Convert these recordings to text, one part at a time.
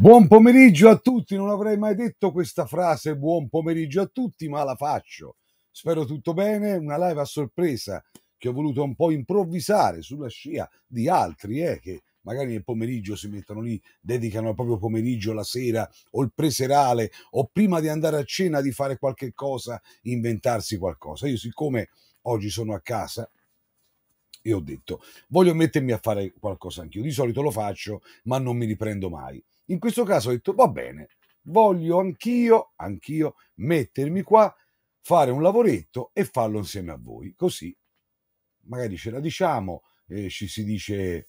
Buon pomeriggio a tutti, non avrei mai detto questa frase buon pomeriggio a tutti, ma la faccio. Spero tutto bene, una live a sorpresa che ho voluto un po' improvvisare sulla scia di altri eh, che magari nel pomeriggio si mettono lì, dedicano il proprio pomeriggio, la sera o il preserale o prima di andare a cena di fare qualche cosa, inventarsi qualcosa. Io siccome oggi sono a casa E ho detto voglio mettermi a fare qualcosa anch'io, di solito lo faccio ma non mi riprendo mai. In questo caso ho detto va bene, voglio anch'io, anch'io mettermi qua, fare un lavoretto e farlo insieme a voi. Così magari ce la diciamo, eh, ci si dice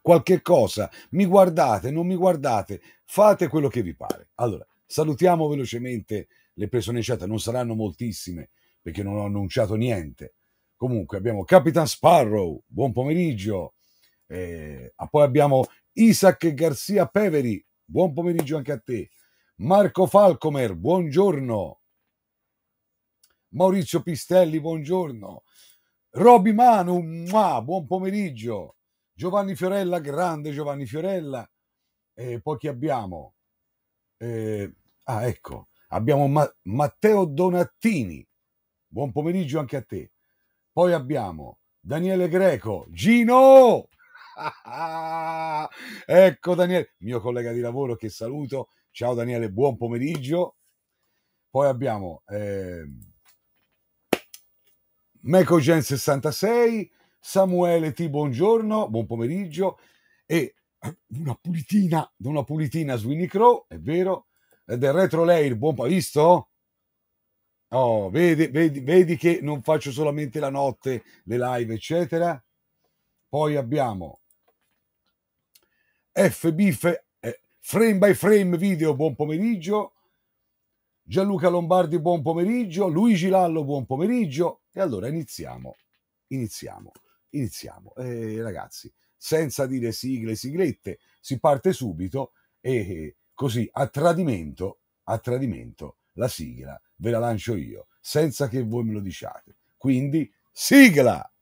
qualche cosa, mi guardate, non mi guardate, fate quello che vi pare. Allora, salutiamo velocemente le persone in chat, non saranno moltissime perché non ho annunciato niente. Comunque abbiamo Capitan Sparrow, buon pomeriggio. Eh, poi abbiamo Isaac Garcia Peveri, buon pomeriggio anche a te. Marco Falcomer, buongiorno. Maurizio Pistelli, buongiorno. Roby Manu, mua, buon pomeriggio. Giovanni Fiorella, grande Giovanni Fiorella. E poi chi abbiamo? Eh, ah, ecco, abbiamo Ma Matteo Donattini. Buon pomeriggio anche a te. Poi abbiamo Daniele Greco, Gino, ecco Daniele, mio collega di lavoro che saluto. Ciao Daniele, buon pomeriggio. Poi abbiamo eh, Mecogen 66, Samuele T, buongiorno, buon pomeriggio. E una pulitina, una pulitina Sweeney Crow, è vero, del retro layer, buon po', visto? Oh, vedi, vedi, vedi che non faccio solamente la notte, le live, eccetera. Poi abbiamo FB eh, Frame by Frame Video, buon pomeriggio. Gianluca Lombardi, buon pomeriggio. Luigi Lallo, buon pomeriggio. E allora iniziamo, iniziamo, iniziamo. Eh, ragazzi, senza dire sigle, siglette, si parte subito e così a tradimento, a tradimento, la sigla ve la lancio io, senza che voi me lo diciate. Quindi, sigla!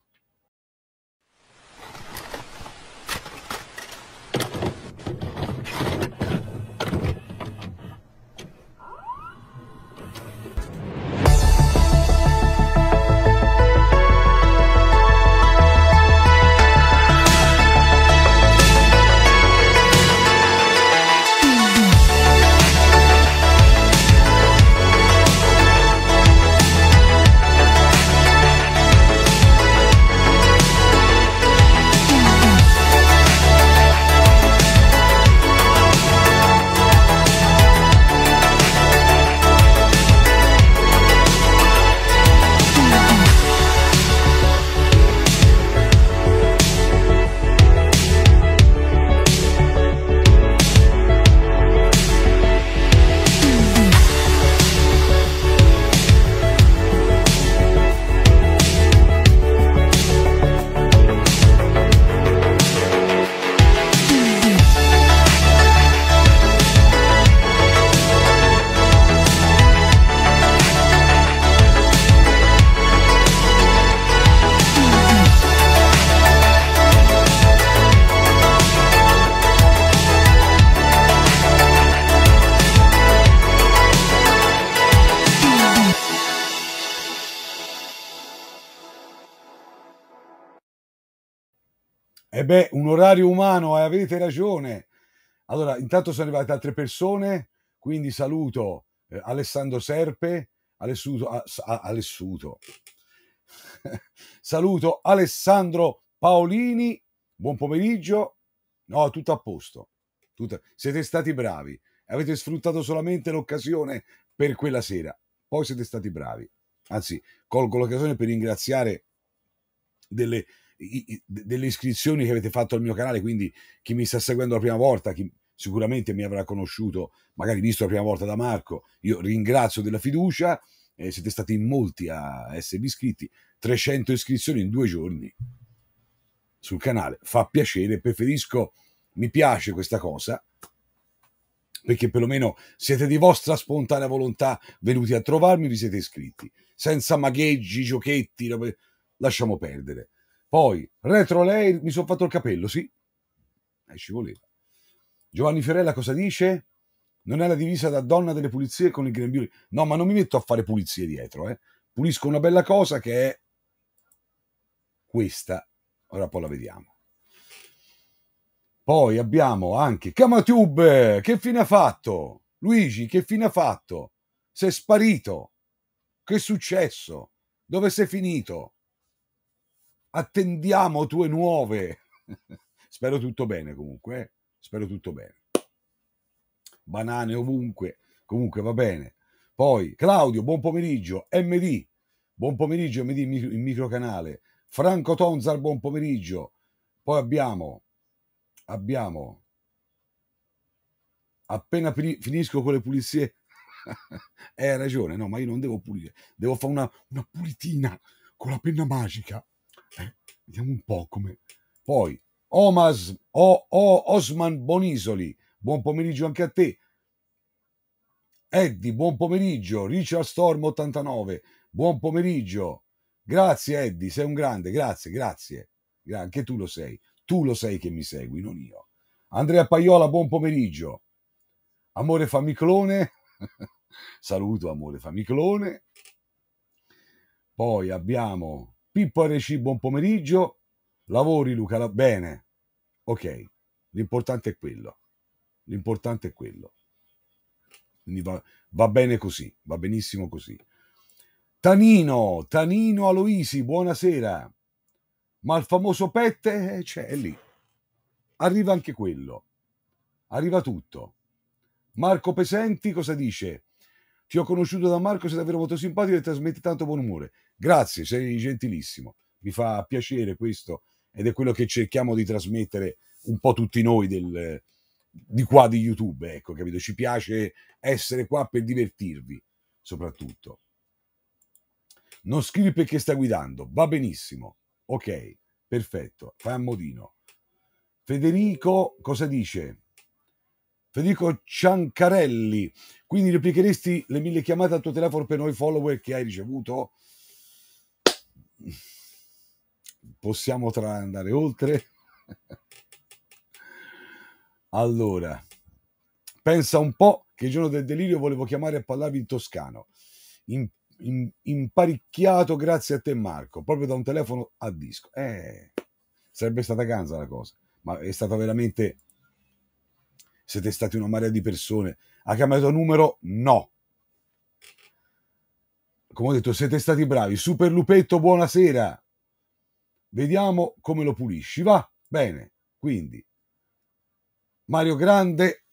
l'orario umano, e eh, avete ragione. Allora, intanto sono arrivate altre persone, quindi saluto eh, Alessandro Serpe, Alessuto, a, a, Alessuto. saluto Alessandro Paolini, buon pomeriggio. No, tutto a posto. Tutto... Siete stati bravi, avete sfruttato solamente l'occasione per quella sera, poi siete stati bravi. Anzi, colgo l'occasione per ringraziare delle persone i, delle iscrizioni che avete fatto al mio canale, quindi chi mi sta seguendo la prima volta, chi sicuramente mi avrà conosciuto, magari visto la prima volta da Marco, io ringrazio della fiducia, eh, siete stati in molti a esservi iscritti, 300 iscrizioni in due giorni sul canale, fa piacere, preferisco, mi piace questa cosa, perché perlomeno siete di vostra spontanea volontà venuti a trovarmi, vi siete iscritti, senza magheggi, giochetti, lasciamo perdere. Poi, retro lei, mi sono fatto il capello, sì. E eh, ci voleva. Giovanni Fiorella cosa dice? Non è la divisa da donna delle pulizie con il grembiule. No, ma non mi metto a fare pulizie dietro, eh. Pulisco una bella cosa che è questa. Ora poi la vediamo. Poi abbiamo anche Kamatube. che fine ha fatto? Luigi, che fine ha fatto? Sei sparito? Che è successo? Dove sei finito? attendiamo tue nuove. Spero tutto bene comunque, eh? spero tutto bene. Banane ovunque, comunque va bene. Poi Claudio, buon pomeriggio, MD, buon pomeriggio MD in microcanale. Franco Tonzar, buon pomeriggio. Poi abbiamo, abbiamo, appena finisco con le pulizie, eh, hai ragione, no, ma io non devo pulire, devo fare una, una pulitina con la penna magica. Eh, vediamo un po' come... Poi, Omas, o, o, Osman Bonisoli, buon pomeriggio anche a te. Eddie, buon pomeriggio. Richard Storm 89, buon pomeriggio. Grazie Eddie, sei un grande, grazie, grazie. Gra anche tu lo sei. Tu lo sei che mi segui, non io. Andrea Paiola, buon pomeriggio. Amore Famiclone, saluto amore Famiclone. Poi abbiamo Pippo RC, buon pomeriggio. Lavori Luca, bene. Ok, l'importante è quello. L'importante è quello. Quindi va, va bene così, va benissimo così. Tanino, Tanino Aloisi, buonasera. Ma il famoso Pette eh, è lì. Arriva anche quello. Arriva tutto. Marco Pesenti cosa dice? Ti ho conosciuto da Marco, sei davvero molto simpatico e trasmetti tanto buon umore. Grazie, sei gentilissimo. Mi fa piacere questo ed è quello che cerchiamo di trasmettere un po' tutti noi del, di qua di YouTube, ecco, capito? Ci piace essere qua per divertirvi, soprattutto. Non scrivi perché stai guidando, va benissimo. Ok, perfetto, fai a modino. Federico cosa dice? Federico Ciancarelli, quindi replicheresti le mille chiamate al tuo telefono per noi follower che hai ricevuto? Possiamo tra andare oltre? allora, pensa un po' che il giorno del delirio volevo chiamare a parlarvi in toscano. In, in, imparicchiato grazie a te Marco, proprio da un telefono a disco. Eh, sarebbe stata ganza la cosa, ma è stata veramente siete stati una marea di persone. Ha cambiato numero? No. Come ho detto, siete stati bravi. Super Lupetto, buonasera. Vediamo come lo pulisci. Va bene. Quindi, Mario Grande.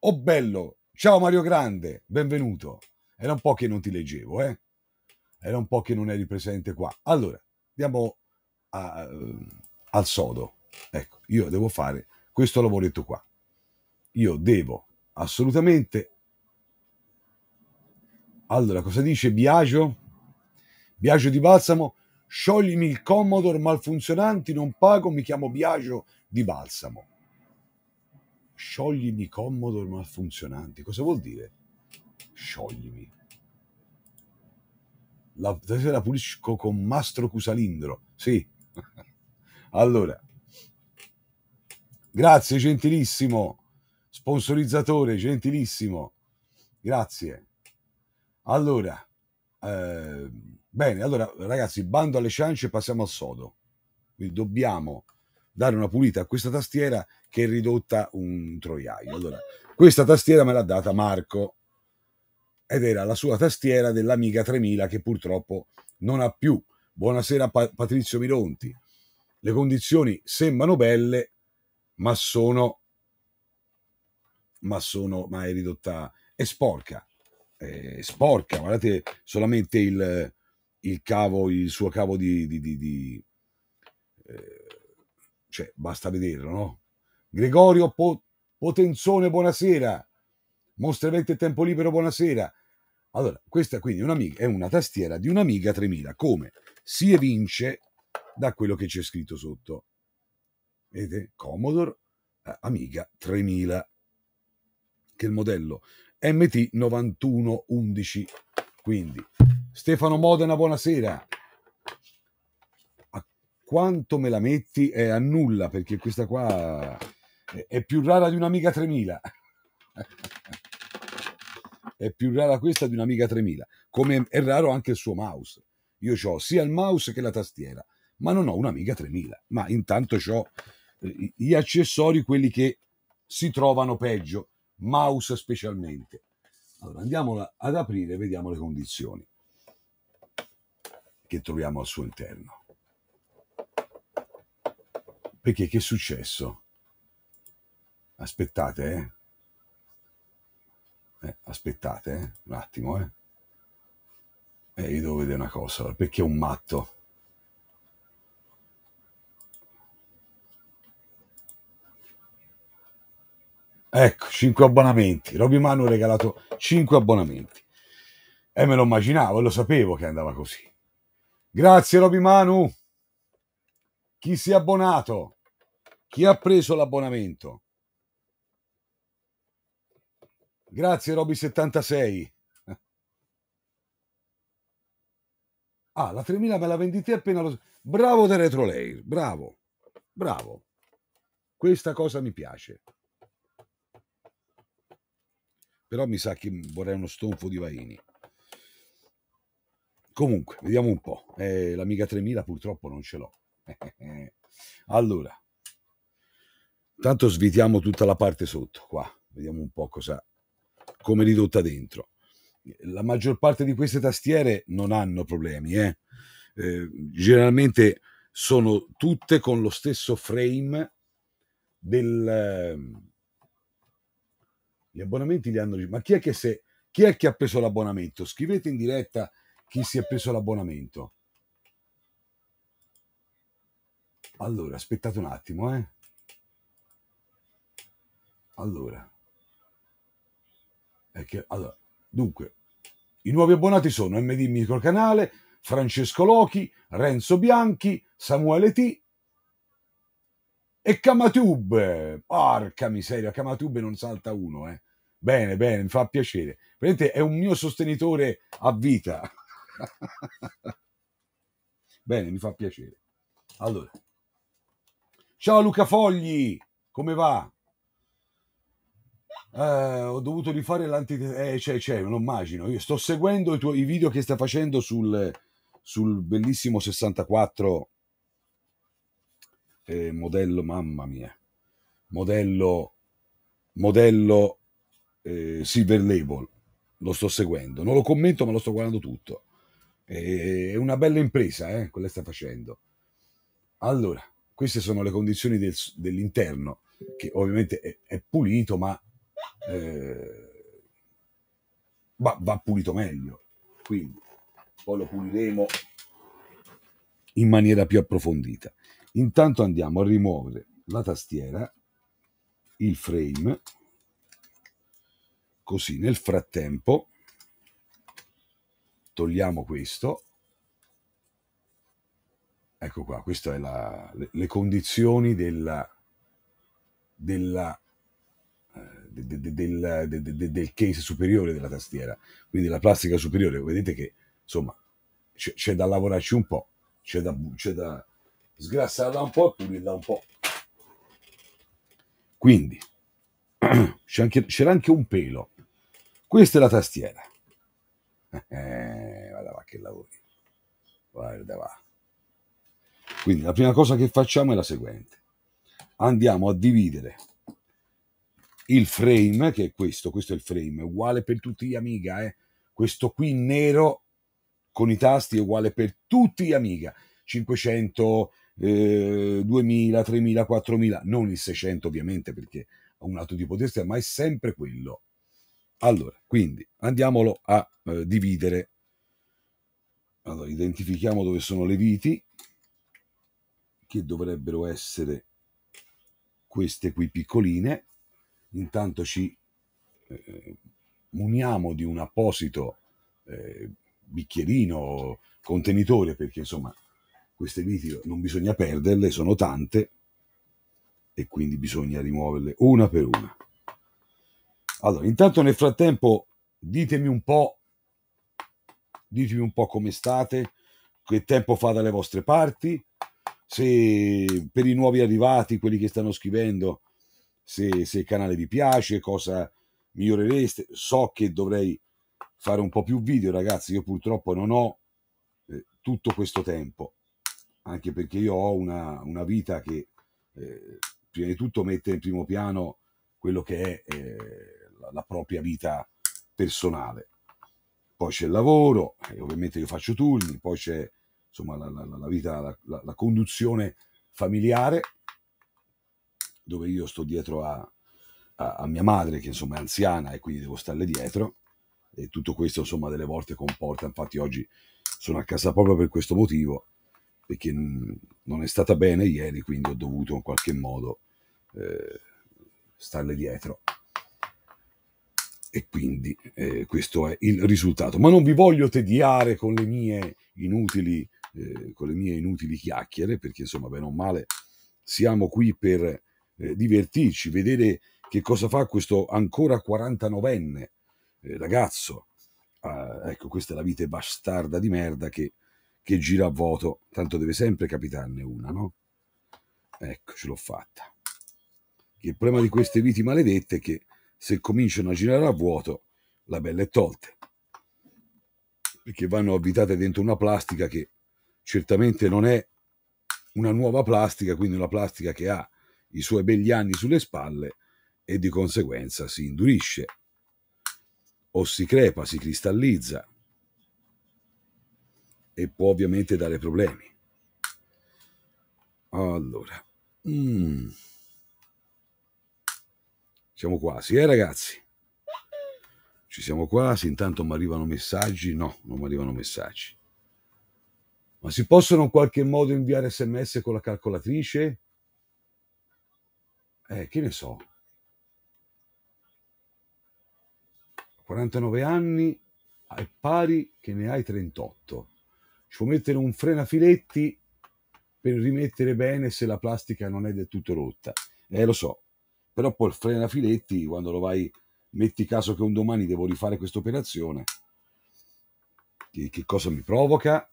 Oh bello. Ciao Mario Grande, benvenuto. Era un po' che non ti leggevo, eh? Era un po' che non eri presente qua. Allora, andiamo a, al sodo. Ecco, io devo fare questo lavoretto qua. Io devo assolutamente... Allora, cosa dice Biagio? Biagio di Balsamo, scioglimi il Commodore malfunzionanti, non pago, mi chiamo Biagio di Balsamo. Scioglimi Commodore malfunzionanti, cosa vuol dire? Scioglimi. La, la pulisco con Mastro Cusalindro, sì. allora, Grazie, gentilissimo. Sponsorizzatore, gentilissimo. Grazie. Allora, eh, bene, allora ragazzi, bando alle ciance passiamo al sodo. Quindi dobbiamo dare una pulita a questa tastiera che è ridotta un troiaio. Allora, questa tastiera me l'ha data Marco ed era la sua tastiera dell'Amiga 3000 che purtroppo non ha più. Buonasera pa- Patrizio Mironti. Le condizioni sembrano belle, ma sono, ma sono, ma è ridotta, è sporca, è sporca, guardate solamente il, il cavo, il suo cavo di, di, di, di eh, cioè basta vederlo, no? Gregorio po- Potenzone, buonasera, Mostrevette Tempo Libero, buonasera. Allora, questa quindi è, un'amiga, è una tastiera di un'amiga 3000, come si evince da quello che c'è scritto sotto. Vedete? Commodore eh, Amiga 3000, che è il modello MT9111. Quindi, Stefano Modena, buonasera. A quanto me la metti? È a nulla, perché questa qua è più rara di un'Amiga 3000. è più rara questa di un'Amiga 3000, come è raro anche il suo mouse. Io ho sia il mouse che la tastiera, ma non ho un'Amiga 3000, ma intanto ho gli accessori quelli che si trovano peggio, mouse specialmente. Allora andiamola ad aprire e vediamo le condizioni che troviamo al suo interno. Perché che è successo? Aspettate, eh? Eh, aspettate eh? un attimo, eh? eh. Io devo vedere una cosa, perché è un matto. Ecco, 5 abbonamenti. Roby Manu ha regalato 5 abbonamenti. E me lo immaginavo, e lo sapevo che andava così. Grazie Roby Manu. Chi si è abbonato? Chi ha preso l'abbonamento? Grazie Roby76. Ah, la 3000 me la vendi appena lo... Bravo da Retro Layer, bravo, bravo. Questa cosa mi piace però mi sa che vorrei uno stonfo di Vaini. Comunque, vediamo un po'. Eh, l'Amiga 3000 purtroppo non ce l'ho. allora, tanto svitiamo tutta la parte sotto qua, vediamo un po' cosa, come ridotta dentro. La maggior parte di queste tastiere non hanno problemi, eh? Eh, generalmente sono tutte con lo stesso frame del gli abbonamenti li hanno... ricevuti. Ma chi è che, se... chi è che ha preso l'abbonamento? Scrivete in diretta chi si è preso l'abbonamento. Allora, aspettate un attimo, eh. Allora. è Che, allora. dunque, i nuovi abbonati sono MD Microcanale, Francesco Lochi, Renzo Bianchi, Samuele T, e Camatube, porca miseria, Camatube non salta uno, eh. Bene, bene, mi fa piacere. Vedete, è un mio sostenitore a vita. bene, mi fa piacere. Allora. Ciao Luca Fogli, come va? Eh, ho dovuto rifare l'antitesi, eh, cioè, cioè, lo immagino. Io sto seguendo i, tuoi, i video che stai facendo sul, sul bellissimo 64 eh, modello, mamma mia, modello, modello eh, Silver Label, lo sto seguendo, non lo commento ma lo sto guardando tutto. Eh, è una bella impresa eh, quella sta facendo. Allora, queste sono le condizioni del, dell'interno, che ovviamente è, è pulito, ma eh, va, va, pulito meglio. Quindi poi lo puliremo in maniera più approfondita. Intanto andiamo a rimuovere la tastiera, il frame, così nel frattempo togliamo questo. Ecco qua, queste sono le, le, condizioni della, della eh, del, del, del, del, case superiore della tastiera, quindi la plastica superiore. Vedete che insomma c'è, da lavorarci un po', c'è da, da, sgrassarla un po' e pulirla un po'. Quindi c'era anche un pelo. Questa è la tastiera. Eh, guarda va che lavori. Guarda va. Quindi la prima cosa che facciamo è la seguente. Andiamo a dividere il frame, che è questo, questo è il frame, è uguale per tutti gli amiga, eh? questo qui nero con i tasti è uguale per tutti gli amiga, 500, eh, 2000, 3000, 4000, non il 600 ovviamente perché ha un altro tipo di esterno, ma è sempre quello. Allora, quindi andiamolo a eh, dividere. Allora, identifichiamo dove sono le viti, che dovrebbero essere queste qui piccoline. Intanto ci eh, muniamo di un apposito eh, bicchierino, contenitore, perché insomma queste video non bisogna perderle, sono tante e quindi bisogna rimuoverle una per una. Allora, intanto nel frattempo ditemi un po', ditemi un po' come state, che tempo fa dalle vostre parti, se per i nuovi arrivati, quelli che stanno scrivendo, se, se il canale vi piace, cosa migliorereste. So che dovrei fare un po' più video, ragazzi, io purtroppo non ho eh, tutto questo tempo anche perché io ho una, una vita che eh, prima di tutto mette in primo piano quello che è eh, la, la, propria vita personale. Poi c'è il lavoro, eh, ovviamente io faccio turni, poi c'è insomma la, la, la vita, la, conduzione familiare, dove io sto dietro a, a, a, mia madre che insomma è anziana e quindi devo starle dietro e tutto questo insomma delle volte comporta, infatti oggi sono a casa proprio per questo motivo, perché non è stata bene ieri, quindi ho dovuto in qualche modo eh, starle dietro. E quindi eh, questo è il risultato. Ma non vi voglio tediare con le mie inutili, eh, con le mie inutili chiacchiere, perché insomma, bene o male, siamo qui per eh, divertirci, vedere che cosa fa questo ancora 49enne eh, ragazzo. Ah, ecco, questa è la vite bastarda di merda che che gira a vuoto, tanto deve sempre capitarne una, no? Ecco, ce l'ho fatta. Il problema di queste viti maledette è che se cominciano a girare a vuoto, la bella è tolta. Perché vanno avvitate dentro una plastica che certamente non è una nuova plastica, quindi una plastica che ha i suoi begli anni sulle spalle e di conseguenza si indurisce o si crepa, si cristallizza e può ovviamente dare problemi. Allora, mm. siamo quasi, eh ragazzi? Ci siamo quasi, intanto mi arrivano messaggi? No, non mi arrivano messaggi. Ma si possono in qualche modo inviare sms con la calcolatrice? Eh, che ne so. 49 anni è pari che ne hai 38 ci può mettere un frenafiletti per rimettere bene se la plastica non è del tutto rotta. Eh, lo so, però poi il frenafiletti, quando lo vai, metti caso che un domani devo rifare questa operazione, che, che, cosa mi provoca?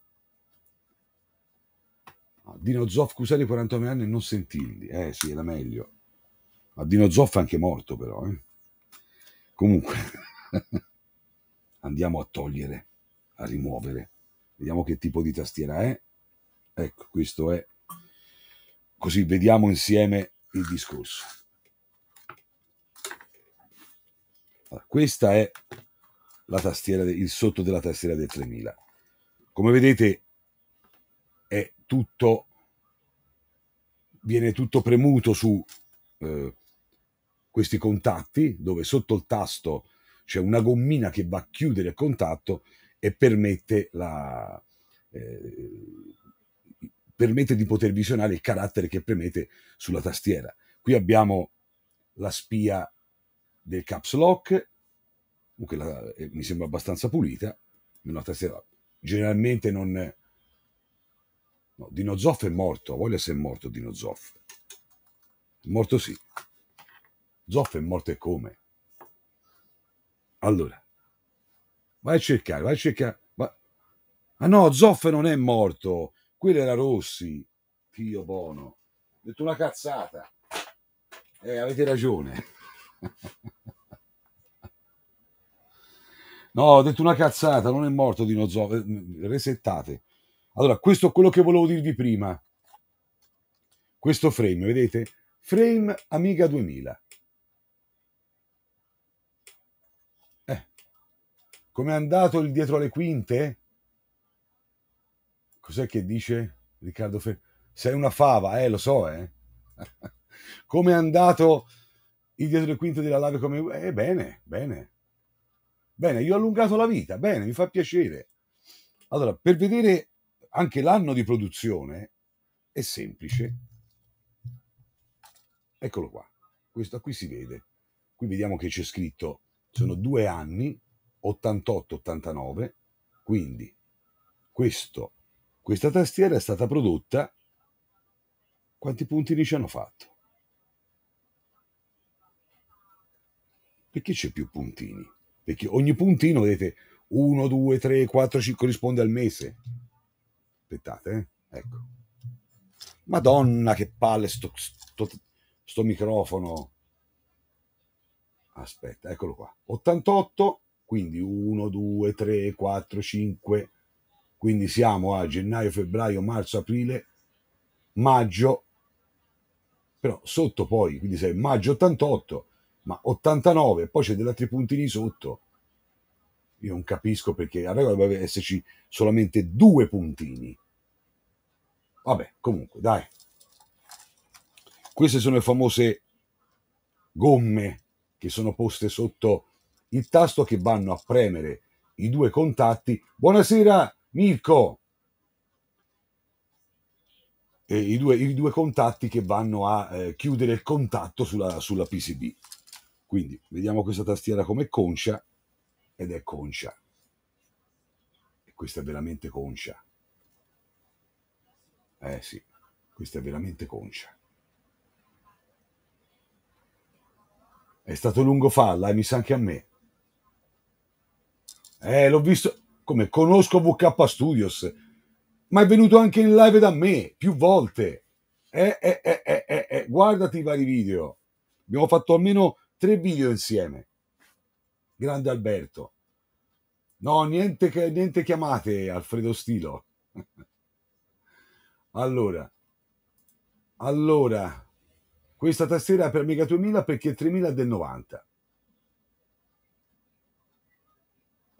Ah, Dino Zoff Cusani 49 anni e non sentirli, eh sì, era meglio. Ma Dino Zoff è anche morto però, eh. Comunque, andiamo a togliere, a rimuovere. Vediamo che tipo di tastiera è. Ecco, questo è. Così vediamo insieme il discorso. Allora, questa è la tastiera, il sotto della tastiera del 3000. Come vedete è tutto, viene tutto premuto su eh, questi contatti, dove sotto il tasto c'è una gommina che va a chiudere il contatto e permette, la, eh, permette di poter visionare il carattere che premete sulla tastiera. Qui abbiamo la spia del caps lock, comunque la, eh, mi sembra abbastanza pulita, una tastiera generalmente non... No, Dino Zoff è morto, voglio se è morto Dino Zoff. morto sì. Zoff è morto e come? Allora, Vai a cercare, vai a cercare. Ma, Ah no, Zoff non è morto. Quello era Rossi. Dio buono. Ho detto una cazzata. Eh, avete ragione. no, ho detto una cazzata, non è morto Dino Zoff. Eh, resettate. Allora, questo è quello che volevo dirvi prima. Questo frame, vedete? Frame Amiga 2000. Com'è andato il dietro le quinte? Cos'è che dice Riccardo Ferri? Sei una fava, eh, lo so, eh. Com'è andato il dietro le quinte della live come... Eh, bene, bene. Bene, io ho allungato la vita, bene, mi fa piacere. Allora, per vedere anche l'anno di produzione è semplice. Eccolo qua, questo qui si vede. Qui vediamo che c'è scritto, sono due anni, 88-89, quindi questo, questa tastiera è stata prodotta, quanti puntini ci hanno fatto? Perché c'è più puntini? Perché ogni puntino, vedete, 1, 2, 3, 4, 5 risponde al mese. Aspettate, eh? ecco. Madonna che palle sto, sto, sto microfono. Aspetta, eccolo qua. 88 quindi 1, 2, 3, 4, 5, quindi siamo a gennaio, febbraio, marzo, aprile, maggio, però sotto poi, quindi sei maggio 88, ma 89, poi c'è degli altri puntini sotto. Io non capisco perché a regola dovrebbe esserci solamente due puntini. Vabbè, comunque, dai. Queste sono le famose gomme che sono poste sotto il tasto che vanno a premere i due contatti. Buonasera Mirko! E i, due, i due contatti che vanno a eh, chiudere il contatto sulla, sulla PCB. Quindi vediamo questa tastiera come concia ed è concia. E questa è veramente concia. Eh sì, questa è veramente concia. È stato lungo farla e eh, mi sa anche a me. Eh, l'ho visto. Come conosco VK Studios, ma è venuto anche in live da me più volte. Eh, eh, eh, eh, eh, guardati i vari video. Abbiamo fatto almeno tre video insieme. Grande Alberto. No, niente, niente chiamate, Alfredo Stilo. allora, allora, questa tastiera è per Mega 2000 perché 3000 del 90.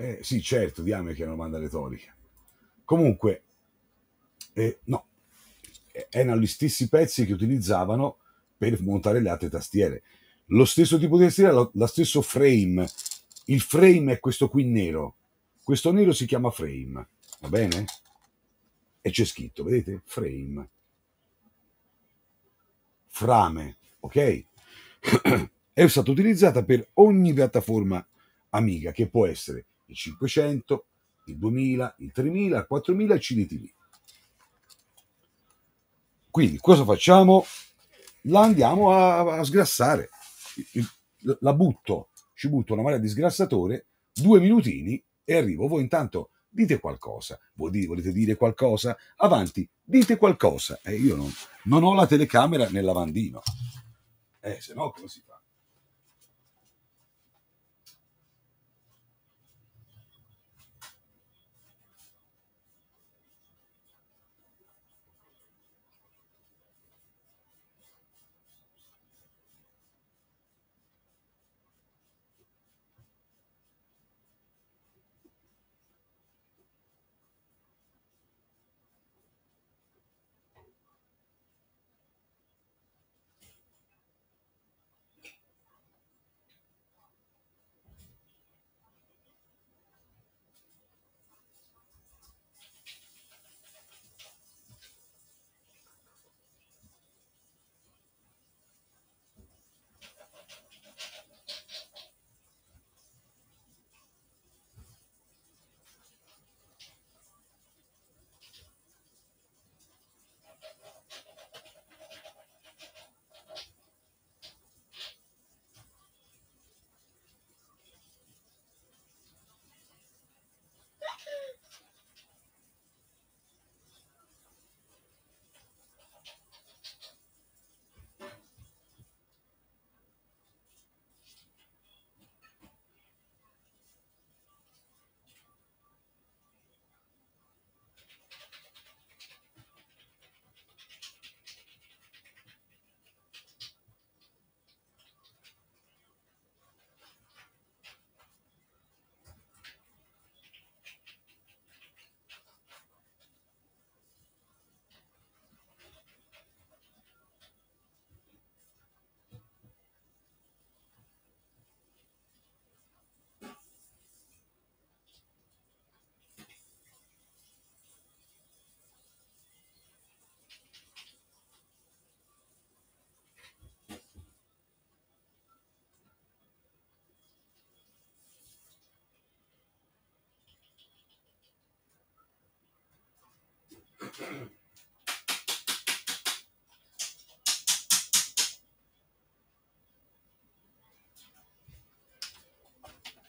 Eh, sì, certo, diamo che è una domanda retorica. Comunque, eh, no, eh, erano gli stessi pezzi che utilizzavano per montare le altre tastiere. Lo stesso tipo di tastiera, lo, lo stesso frame. Il frame è questo qui nero. Questo nero si chiama frame, va bene? E c'è scritto, vedete? Frame. Frame, ok? è stata utilizzata per ogni piattaforma Amiga, che può essere il 500, il 2000, il 3000, il 4000 e il CDTV. Quindi cosa facciamo? La andiamo a, a sgrassare, la butto, ci butto una marea di sgrassatore, due minutini e arrivo. Voi intanto dite qualcosa, voi dite, volete dire qualcosa? Avanti, dite qualcosa. Eh, io non, non ho la telecamera nel lavandino, eh, se no come si fa?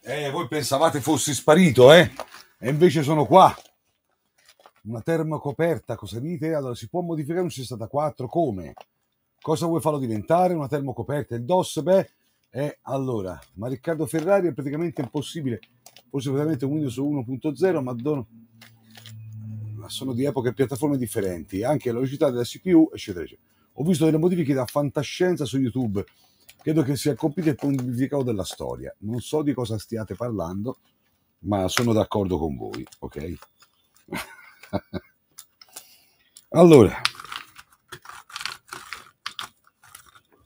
Eh, voi pensavate fossi sparito, eh? E invece sono qua. Una termocoperta, cosa dite? Allora, si può modificare un 64, come? Cosa vuoi farlo diventare? Una termocoperta? Il DOS, beh, è allora, ma Riccardo Ferrari è praticamente impossibile. Forse veramente un Windows 1.0, ma dono sono di epoche e piattaforme differenti, anche la velocità della CPU, eccetera, eccetera. Ho visto delle modifiche da fantascienza su YouTube, credo che sia il computer più della storia. Non so di cosa stiate parlando, ma sono d'accordo con voi, ok? allora,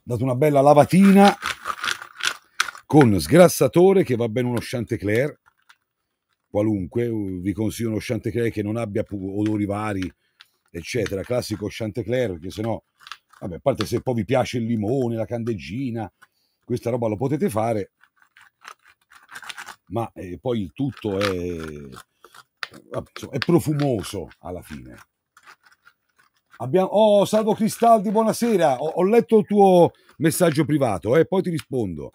dato una bella lavatina con sgrassatore che va bene uno Chantecler qualunque, vi consiglio uno Chantecler che non abbia odori vari, eccetera, classico Chantecler, perché se no, vabbè, a parte se poi vi piace il limone, la candeggina, questa roba lo potete fare, ma eh, poi il tutto è, è profumoso alla fine. Abbiamo... Oh, Salvo Cristaldi, buonasera. Ho, ho, letto il tuo messaggio privato, eh? poi ti rispondo.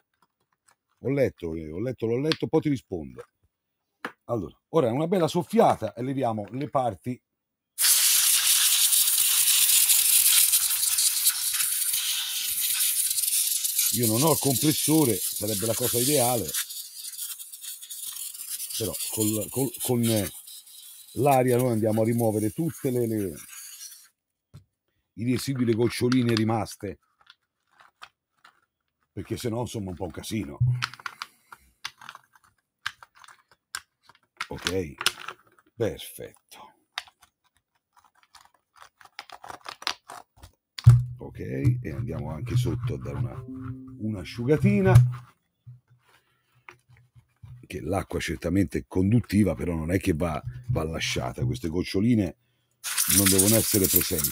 Ho letto, eh, ho letto, l'ho letto, poi ti rispondo. Allora, ora una bella soffiata e leviamo le parti io non ho il compressore sarebbe la cosa ideale però col, col, con l'aria noi andiamo a rimuovere tutte le, le i residui le goccioline rimaste perché se no insomma è un po' un casino ok perfetto ok e andiamo anche sotto a dare una un'asciugatina che l'acqua certamente è conduttiva però non è che va, va lasciata queste goccioline non devono essere presenti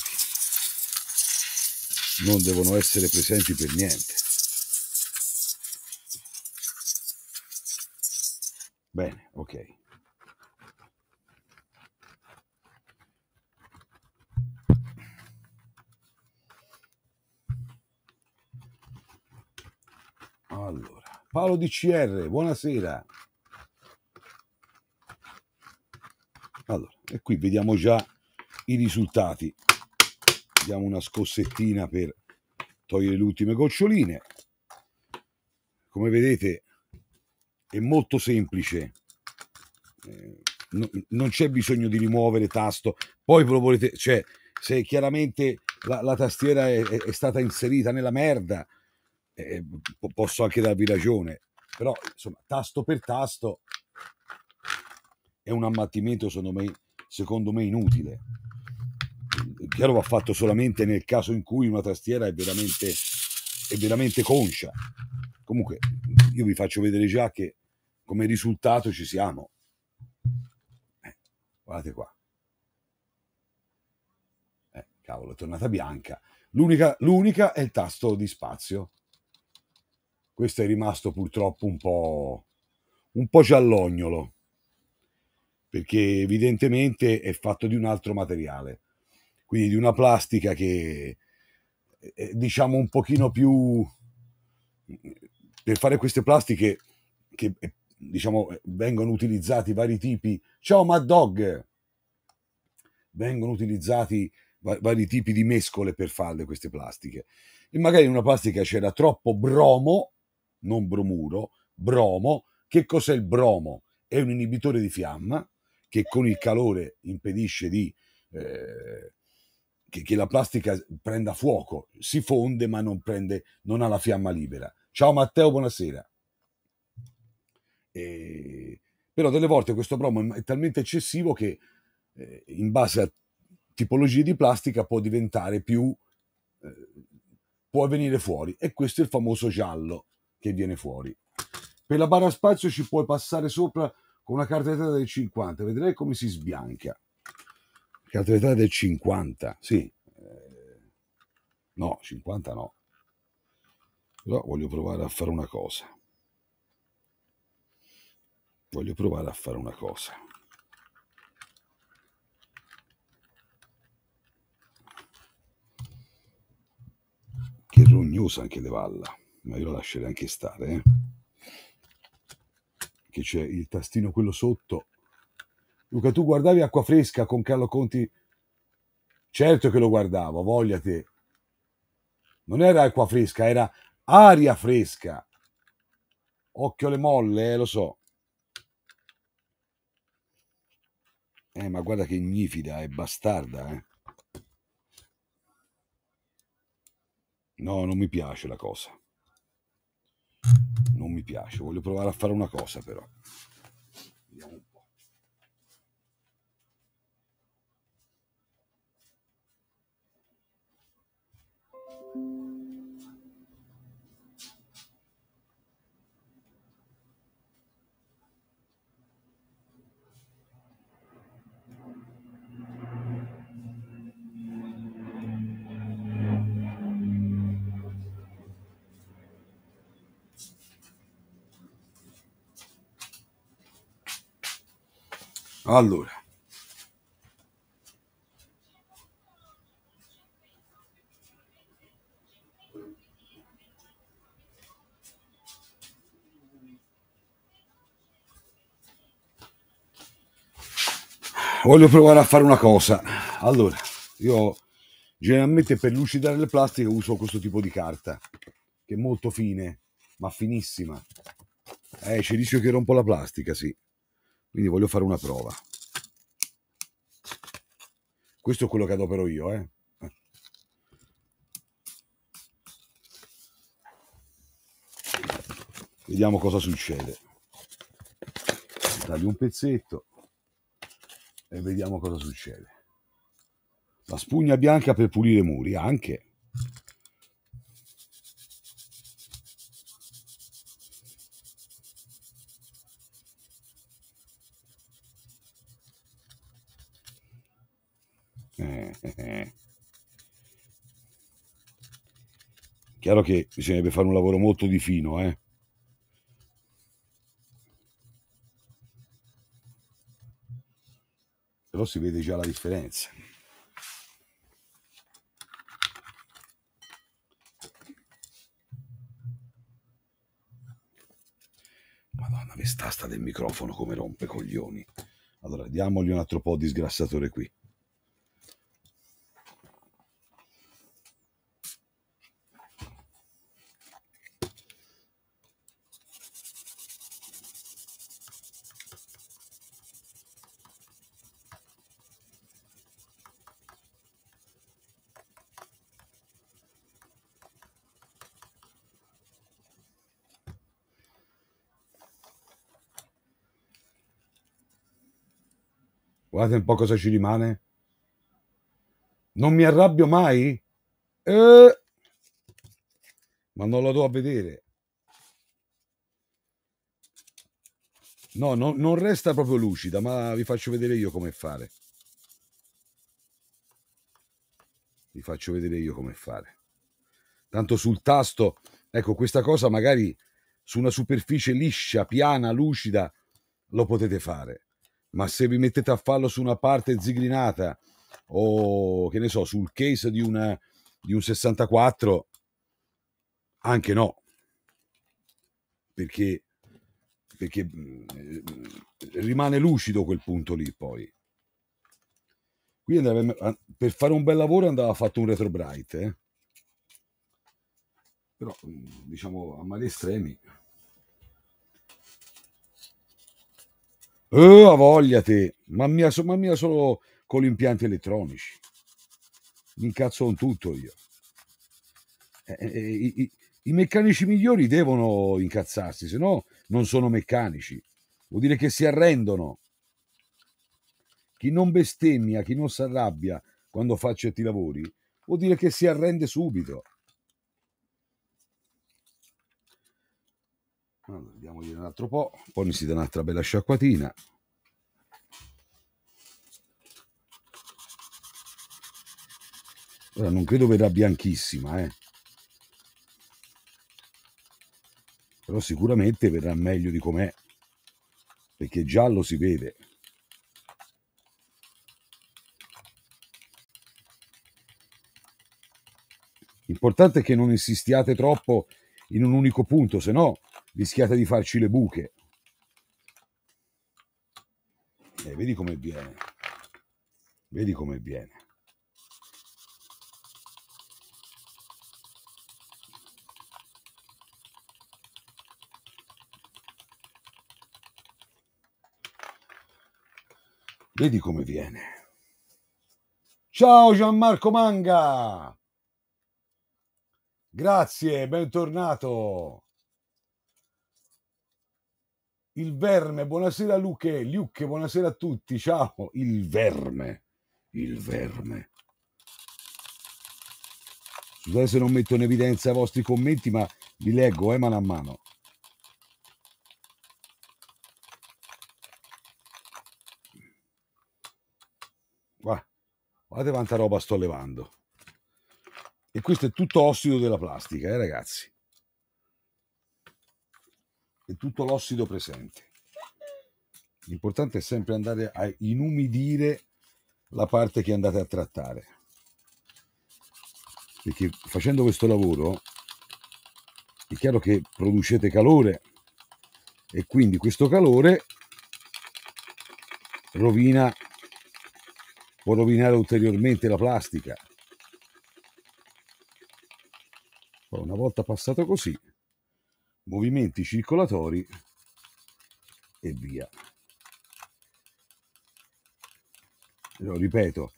non devono essere presenti per niente bene ok Allora, Paolo DCR, buonasera. Allora, e qui vediamo già i risultati. Diamo una scossettina per togliere le ultime goccioline. Come vedete è molto semplice. Eh, non c'è bisogno di rimuovere tasto. Poi ve lo volete, cioè, se chiaramente la, la tastiera è, è, stata inserita nella merda eh, posso anche darvi ragione, però insomma, tasto per tasto è un ammattimento secondo me, secondo me inutile. Chiaro va fatto solamente nel caso in cui una tastiera è veramente, è veramente conscia. Comunque io vi faccio vedere già che come risultato ci siamo. Eh, guardate qua. Eh, cavolo, è tornata bianca. L'unica, l'unica è il tasto di spazio questo è rimasto purtroppo un po', un po' giallognolo, perché evidentemente è fatto di un altro materiale, quindi di una plastica che è, diciamo un pochino più... Per fare queste plastiche che diciamo vengono utilizzati vari tipi, ciao Mad Dog, vengono utilizzati vari tipi di mescole per farle queste plastiche e magari in una plastica c'era troppo bromo non bromuro, bromo. Che cos'è il bromo? È un inibitore di fiamma che con il calore impedisce di, eh, che, che, la plastica prenda fuoco, si fonde ma non, prende, non ha la fiamma libera. Ciao Matteo, buonasera. E... Eh, però delle volte questo bromo è talmente eccessivo che eh, in base a tipologie di plastica può diventare più... Eh, può venire fuori e questo è il famoso giallo che viene fuori. Per la barra spazio ci puoi passare sopra con una carta d'età del 50, vedrai come si sbianca. Carta d'età del 50, sì. Eh, no, 50 no. Però voglio provare a fare una cosa. Voglio provare a fare una cosa. Che rognosa anche le Valla ma io lo lascerei anche stare, eh? che c'è il tastino quello sotto. Luca, tu guardavi Acqua Fresca con Carlo Conti? Certo che lo guardavo, voglia te. Non era acqua fresca, era aria fresca. Occhio alle molle, eh, lo so. Eh, ma guarda che ignifida è bastarda, eh. No, non mi piace la cosa non mi piace. Voglio provare a fare una cosa però. Allora. Voglio provare a fare una cosa. Allora, io generalmente per lucidare le plastiche uso questo tipo di carta, che è molto fine, ma finissima. Eh, c'è il rischio che rompo la plastica, sì. Quindi voglio fare una prova. Questo è quello che adopero io, eh. Vediamo cosa succede. Taglio un pezzetto e vediamo cosa succede. La spugna bianca per pulire i muri, anche. Chiaro che bisognerebbe fare un lavoro molto di fino, eh. Però si vede già la differenza. Madonna, sta sta del microfono come rompe coglioni. Allora, diamogli un altro po' di sgrassatore qui. Guardate un po' cosa ci rimane. Non mi arrabbio mai? Eh, ma non lo do a vedere. No, no, non resta proprio lucida, ma vi faccio vedere io come fare. Vi faccio vedere io come fare. Tanto sul tasto, ecco, questa cosa magari su una superficie liscia, piana, lucida, lo potete fare ma se vi mettete a farlo su una parte zigrinata o che ne so, sul case di, una, di un 64, anche no, perché, perché mm, rimane lucido quel punto lì poi. Qui andava, per fare un bel lavoro andava fatto un retro bright, eh? però mm, diciamo a mali estremi. Oh, eh, a voglia te, ma mia, so, ma mia solo con gli impianti elettronici. Mi incazzo con tutto io. Eh, eh, eh i, i, meccanici migliori devono incazzarsi, se no non sono meccanici. Vuol dire che si arrendono. Chi non bestemmia, chi non si arrabbia quando fa certi lavori, vuol dire che si arrende subito. Allora, diamogli un altro po', poi mi si dà un'altra bella sciacquatina. Ora non credo verrà bianchissima, eh. Però sicuramente verrà meglio di com'è, perché giallo si vede. L'importante è che non insistiate troppo in un unico punto, se no rischiate di farci le buche. E eh, vedi come viene. Vedi come viene. Vedi come viene. Ciao Gianmarco Manga! Grazie, bentornato. Il verme, buonasera Luche, Luke, buonasera a tutti, ciao. Il verme, il verme. Scusate se non metto in evidenza i vostri commenti, ma vi leggo eh, mano a mano. Guarda, guardate quanta roba sto levando. E questo è tutto ossido della plastica, eh ragazzi e tutto l'ossido presente. L'importante è sempre andare a inumidire la parte che andate a trattare. Perché facendo questo lavoro è chiaro che producete calore e quindi questo calore rovina, può rovinare ulteriormente la plastica. Poi una volta passato così, movimenti circolatori e via. Lo ripeto,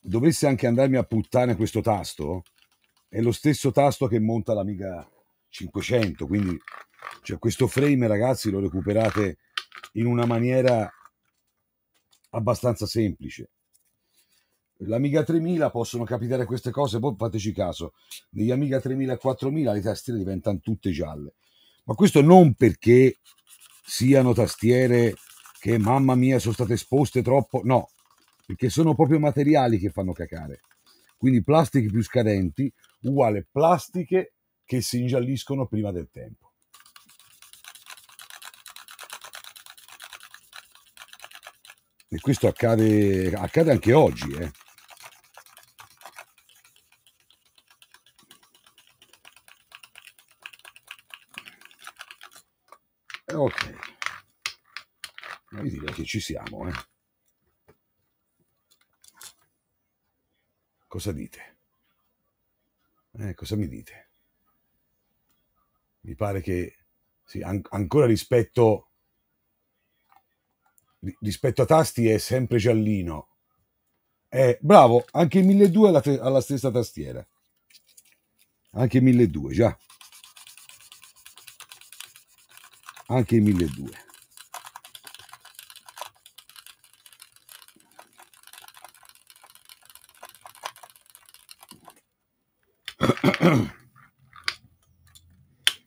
dovesse anche andarmi a puttane questo tasto, è lo stesso tasto che monta l'Amiga 500, quindi cioè, questo frame ragazzi lo recuperate in una maniera abbastanza semplice l'Amiga 3000 possono capitare queste cose, poi boh, fateci caso, negli Amiga 3000 e 4000 le tastiere diventano tutte gialle, ma questo non perché siano tastiere che mamma mia sono state esposte troppo, no, perché sono proprio materiali che fanno cacare, quindi plastiche più scadenti uguale plastiche che si ingialliscono prima del tempo. E questo accade, accade anche oggi, eh. Ok. Noi direi che ci siamo, eh. Cosa dite? Eh, cosa mi dite? Mi pare che sì, an ancora rispetto, rispetto a tasti è sempre giallino. Eh, bravo, anche il 1200 alla, alla stessa tastiera. Anche il 1200, già. anche i 1200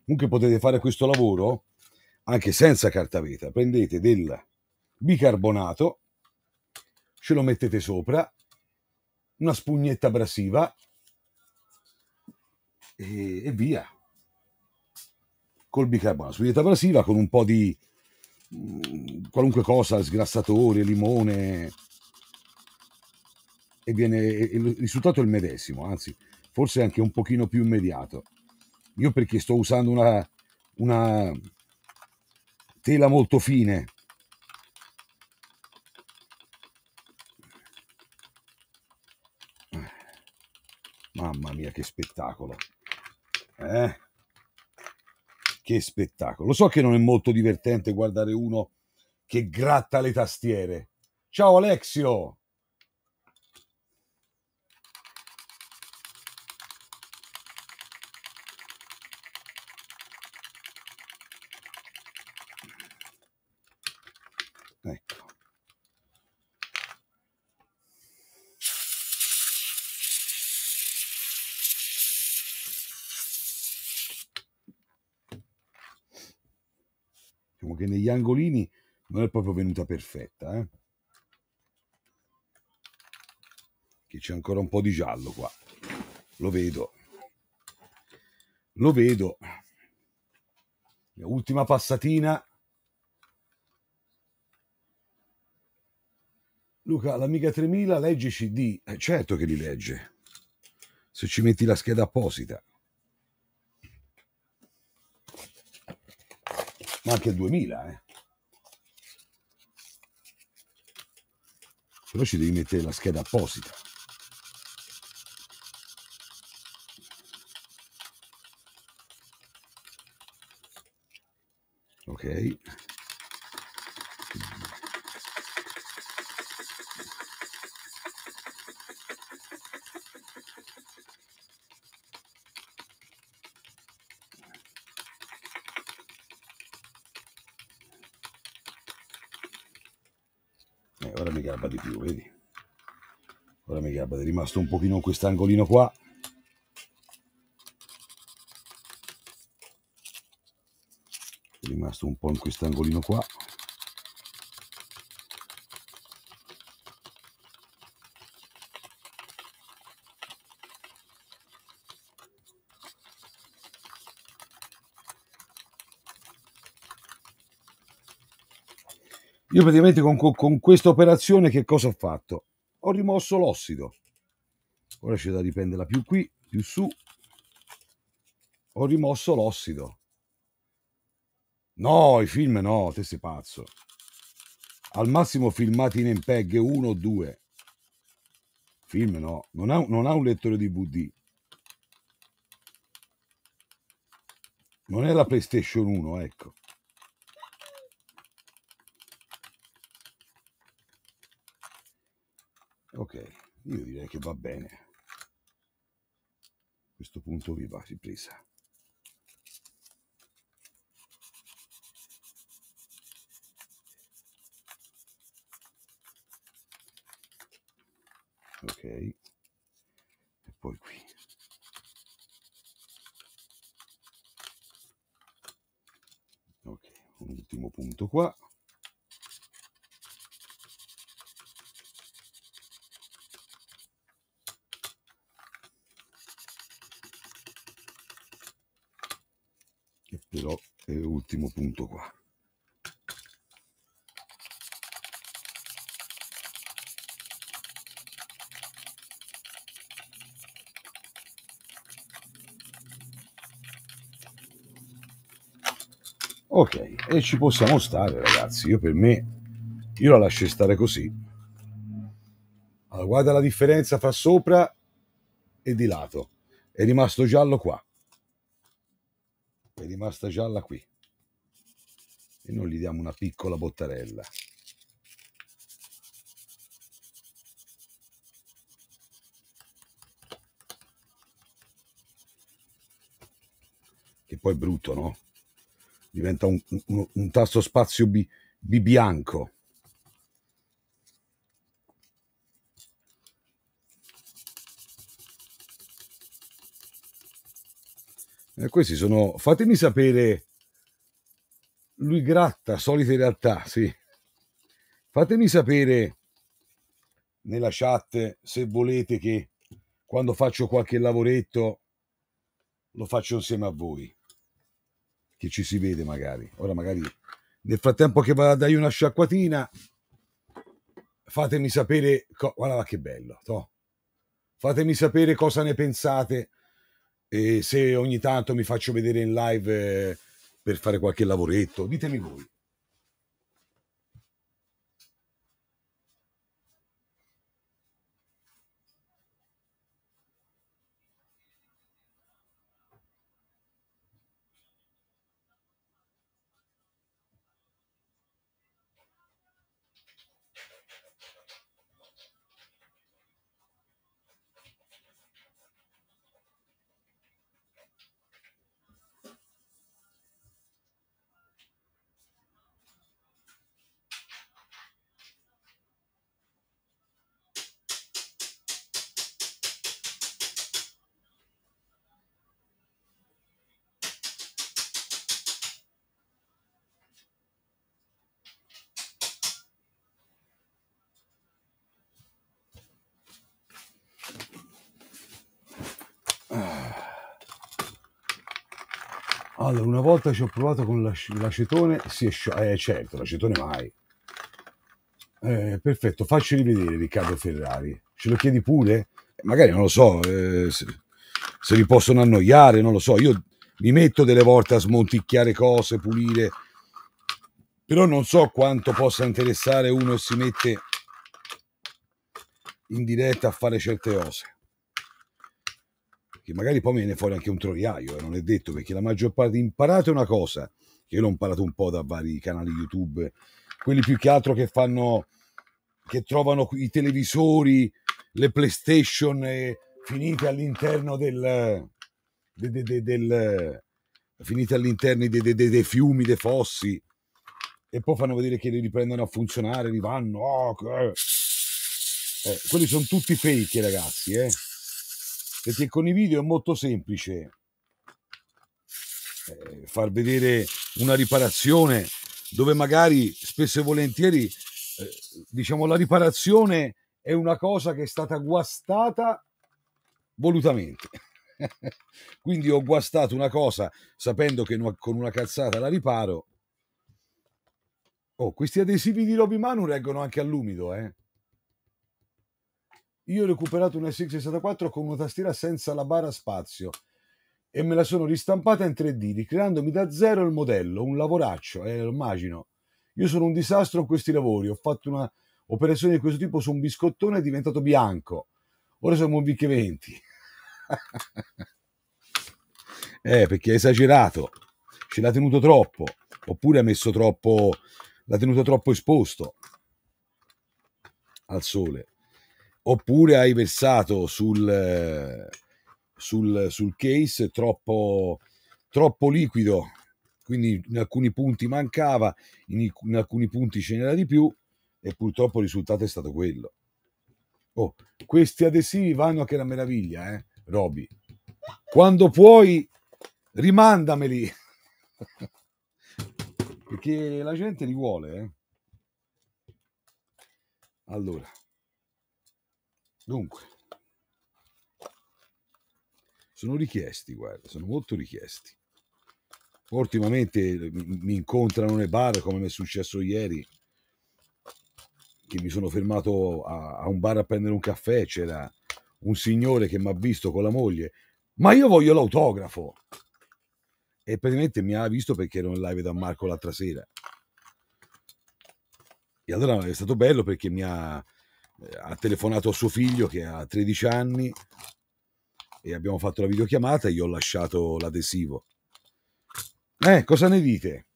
comunque potete fare questo lavoro anche senza carta veta prendete del bicarbonato ce lo mettete sopra una spugnetta abrasiva e, e via col bicarbonato, spumeggiata abrasiva con un po' di mm, qualunque cosa, sgrassatore, limone, e viene, il risultato è il medesimo, anzi forse anche un pochino più immediato. Io perché sto usando una, una tela molto fine, eh, Mamma mia che spettacolo! Eh? che spettacolo. So che non è molto divertente guardare uno che gratta le tastiere. Ciao Alexio! proprio venuta perfetta. Eh? Che c'è ancora un po' di giallo qua. Lo vedo. Lo vedo. Ultima passatina. Luca, l'amica 3000 legge CD. Eh, certo che li legge. Se ci metti la scheda apposita. Ma anche il 2000, eh. se no ci devi mettere la scheda apposita. Ok. è rimasto un pochino in quest'angolino qua è rimasto un po' in quest'angolino qua Io praticamente con, con questa operazione che cosa ho fatto? Ho rimosso l'ossido ora c'è da riprenderla più qui più su ho rimosso l'ossido no i film no te sei pazzo al massimo filmati in MPEG 1 o 2 film no non ha, non ha un lettore DVD non è la PlayStation 1 ecco ok io direi che va bene questo punto vi va ripresa. Ok, e poi qui. Ok, un ultimo punto qua. però è eh, l'ultimo punto qua ok e ci possiamo stare ragazzi io per me io la lascio stare così allora, guarda la differenza fra sopra e di lato è rimasto giallo qua è rimasta gialla qui e noi gli diamo una piccola bottarella che poi è brutto no? diventa un, un, un tasto spazio bi, bi bianco Eh, questi sono, fatemi sapere, lui gratta, solite realtà, sì. Fatemi sapere nella chat se volete che quando faccio qualche lavoretto lo faccio insieme a voi, che ci si vede magari. Ora magari nel frattempo che vado a dai una sciacquatina, fatemi sapere, guarda che bello, to. fatemi sapere cosa ne pensate e se ogni tanto mi faccio vedere in live eh, per fare qualche lavoretto, ditemi voi. Allora, una volta ci ho provato con l'acetone, si è sciolto, eh, certo, l'acetone mai. Eh, perfetto, facci rivedere Riccardo Ferrari. Ce lo chiedi pure? Eh, magari non lo so, eh, se, se li possono annoiare, non lo so. Io mi metto delle volte a smonticchiare cose, pulire, però non so quanto possa interessare uno che si mette in diretta a fare certe cose che magari poi viene fuori anche un troiaio, eh, non è detto, perché la maggior parte imparate una cosa, che io l'ho imparato un po' da vari canali YouTube, quelli più che altro che fanno, che trovano i televisori, le PlayStation eh, finite all'interno del... del, del, del finite all'interno dei, dei, dei, dei, fiumi, dei fossi, e poi fanno vedere che li riprendono a funzionare, li vanno. Oh, eh. quelli sono tutti fake, ragazzi, eh perché con i video è molto semplice eh, far vedere una riparazione dove magari spesso e volentieri eh, diciamo la riparazione è una cosa che è stata guastata volutamente quindi ho guastato una cosa sapendo che con una cazzata la riparo oh questi adesivi di Roby Manu reggono anche all'umido eh io ho recuperato un SX64 con una tastiera senza la barra spazio e me la sono ristampata in 3D, ricreandomi da zero il modello, un lavoraccio, eh, lo immagino. Io sono un disastro in questi lavori, ho fatto un'operazione di questo tipo su un biscottone è diventato bianco. Ora siamo un bicche 20. eh, perché ha esagerato, ce l'ha tenuto troppo, oppure ha messo troppo, l'ha tenuto troppo esposto al sole oppure hai versato sul, sul, sul case troppo, troppo liquido, quindi in alcuni punti mancava, in, in alcuni punti ce n'era di più e purtroppo il risultato è stato quello. Oh, questi adesivi vanno che la meraviglia, eh, Roby. Quando puoi, rimandameli. Perché la gente li vuole, eh. Allora. Dunque, sono richiesti, guarda, sono molto richiesti. Ultimamente eh, mi incontrano nei bar, come mi è successo ieri, che mi sono fermato a, a un bar a prendere un caffè, c'era un signore che mi ha visto con la moglie, ma io voglio l'autografo. E praticamente mi ha visto perché ero in live da Marco l'altra sera. E allora è stato bello perché mi ha, eh, ha telefonato a suo figlio che ha 13 anni e abbiamo fatto la videochiamata e io ho lasciato l'adesivo. Eh, cosa ne dite?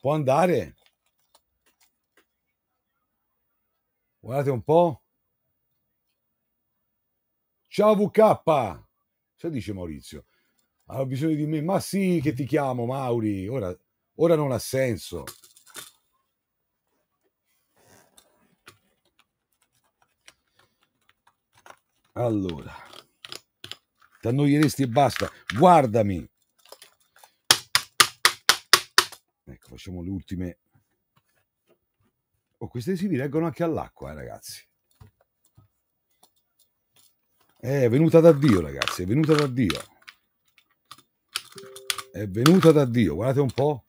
Può andare? Guardate un po'. Ciao VK! Cosa dice Maurizio? Ha bisogno di me? Ma sì che ti chiamo Mauri, ora, ora non ha senso. Allora, ti annoieresti e basta. Guardami. Ecco, facciamo le ultime. Oh, queste si reggono anche all'acqua, eh, ragazzi. È venuta da Dio, ragazzi, è venuta da Dio. È venuta da Dio, guardate un po'.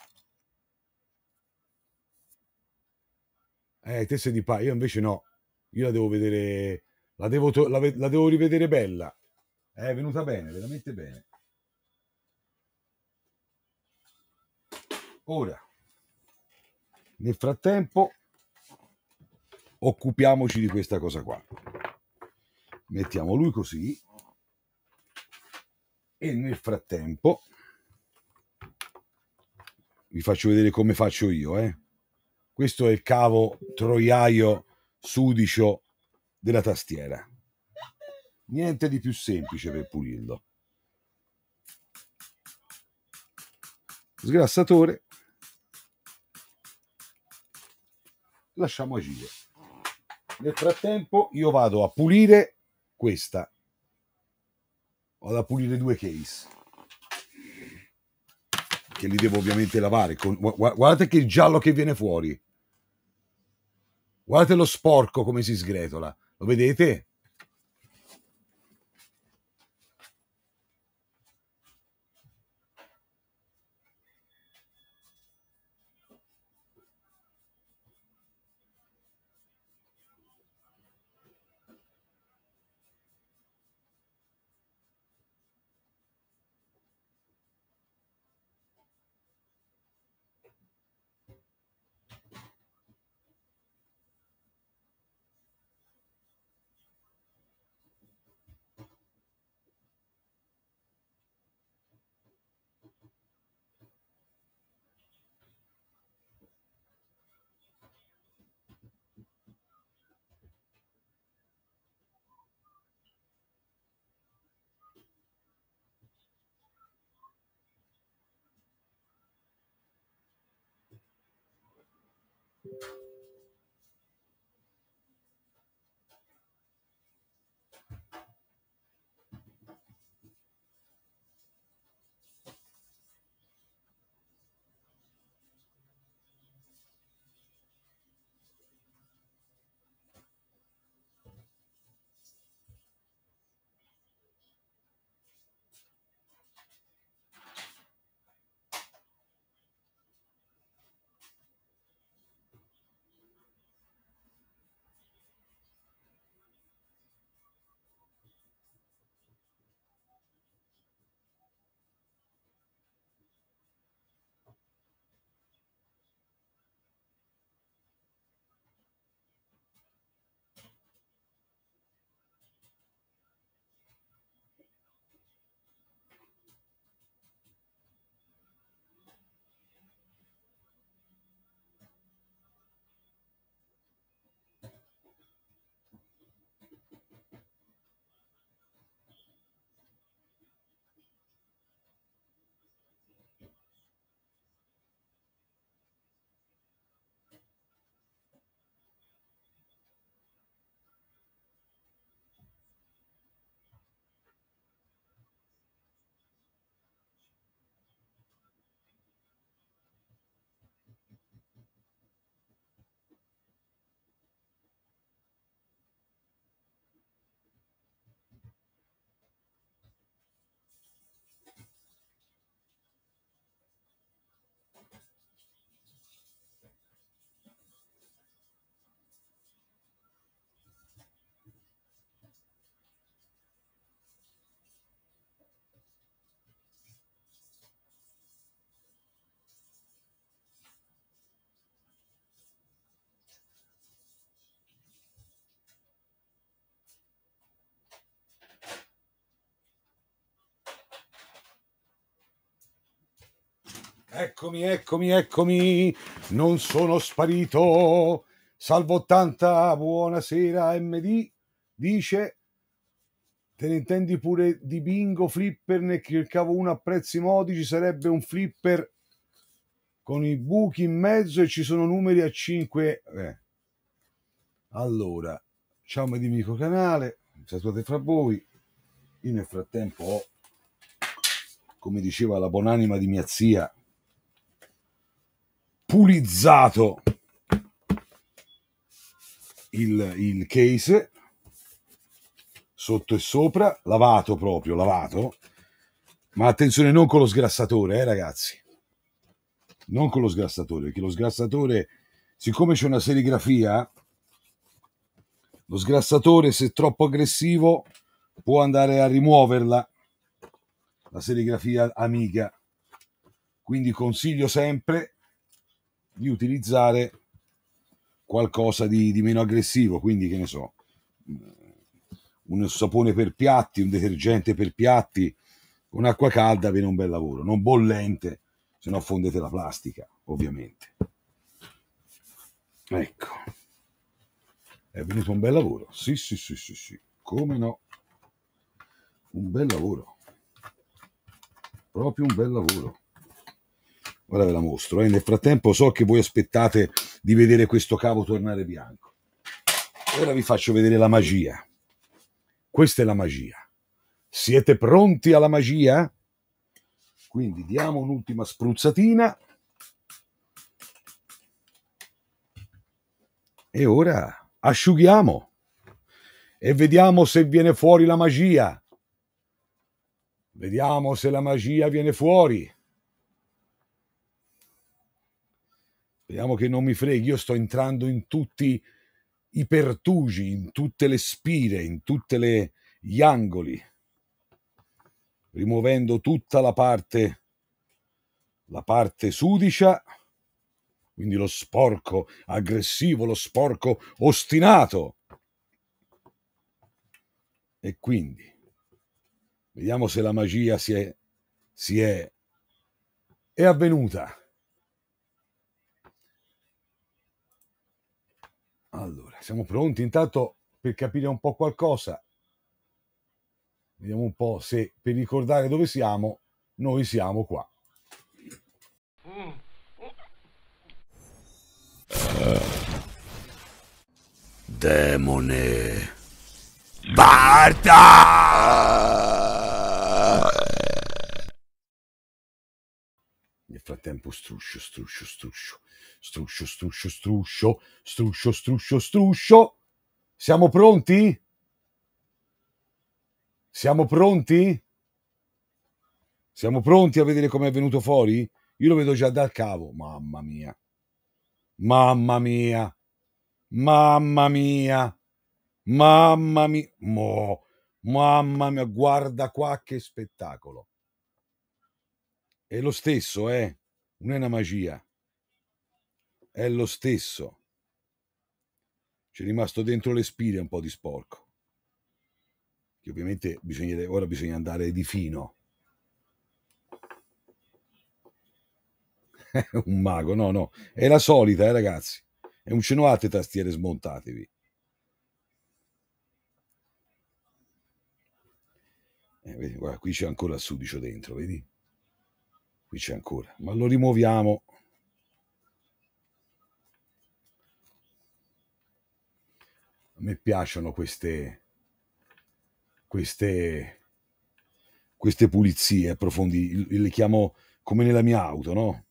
Eh, te sei di pa, io invece no. Io la devo vedere la devo, la, la devo rivedere bella. È venuta bene, veramente bene. Ora, nel frattempo, occupiamoci di questa cosa qua. Mettiamo lui così. E nel frattempo, vi faccio vedere come faccio io. Eh. Questo è il cavo troiaio sudicio della tastiera. Niente di più semplice per pulirlo. Sgrassatore. Lasciamo agire. Nel frattempo io vado a pulire questa. Vado a pulire due case. Che li devo ovviamente lavare. Con... Guardate che giallo che viene fuori. Guardate lo sporco come si sgretola. Lo vedete? Eccomi, eccomi, eccomi, non sono sparito. Salvo 80, buonasera MD, dice, te ne intendi pure di bingo flipper, ne cercavo uno a prezzi modici, sarebbe un flipper con i buchi in mezzo e ci sono numeri a 5. Eh. Allora, ciao MD Mico Canale, salutate fra voi. Io nel frattempo ho, come diceva la buonanima di mia zia, pulizzato il, il case sotto e sopra, lavato proprio, lavato, ma attenzione non con lo sgrassatore, eh ragazzi, non con lo sgrassatore, perché lo sgrassatore, siccome c'è una serigrafia, lo sgrassatore se troppo aggressivo può andare a rimuoverla, la serigrafia amica. Quindi consiglio sempre di utilizzare qualcosa di, di, meno aggressivo, quindi che ne so, un sapone per piatti, un detergente per piatti, con acqua calda viene un bel lavoro, non bollente, se no fondete la plastica, ovviamente. Ecco, è venuto un bel lavoro, sì, sì, sì, sì, sì, come no, un bel lavoro, proprio un bel lavoro. Ora ve la mostro. Eh. Nel frattempo so che voi aspettate di vedere questo cavo tornare bianco. Ora vi faccio vedere la magia. Questa è la magia. Siete pronti alla magia? Quindi diamo un'ultima spruzzatina. E ora asciughiamo e vediamo se viene fuori la magia. Vediamo se la magia viene fuori. Vediamo che non mi freghi, io sto entrando in tutti i pertugi, in tutte le spire, in tutti gli angoli, rimuovendo tutta la parte, la parte sudicia, quindi lo sporco aggressivo, lo sporco ostinato. E quindi, vediamo se la magia si è, si è, è avvenuta. Allora, siamo pronti intanto per capire un po' qualcosa. Vediamo un po' se per ricordare dove siamo, noi siamo qua. Demone Barta! Nel frattempo struscio, struscio, struscio, struscio, struscio, struscio, struscio, struscio, struscio. Siamo pronti? Siamo pronti? Siamo pronti a vedere come è venuto fuori? Io lo vedo già dal cavo. Mamma mia. Mamma mia. Mamma mia. Mamma mia. Mo. Mamma mia. Guarda qua che spettacolo. È lo stesso, eh? Non è una magia. È lo stesso. C'è rimasto dentro le spine un po' di sporco. Che ovviamente bisogna, ora bisogna andare di fino. un mago, no, no. È la solita, eh, ragazzi. È un cenoate tastiere, smontatevi. Eh, vedi, guarda, qui c'è ancora il sudicio dentro, vedi? qui c'è ancora, ma lo rimuoviamo. A me piacciono queste, queste, queste pulizie approfondite, le chiamo come nella mia auto, no?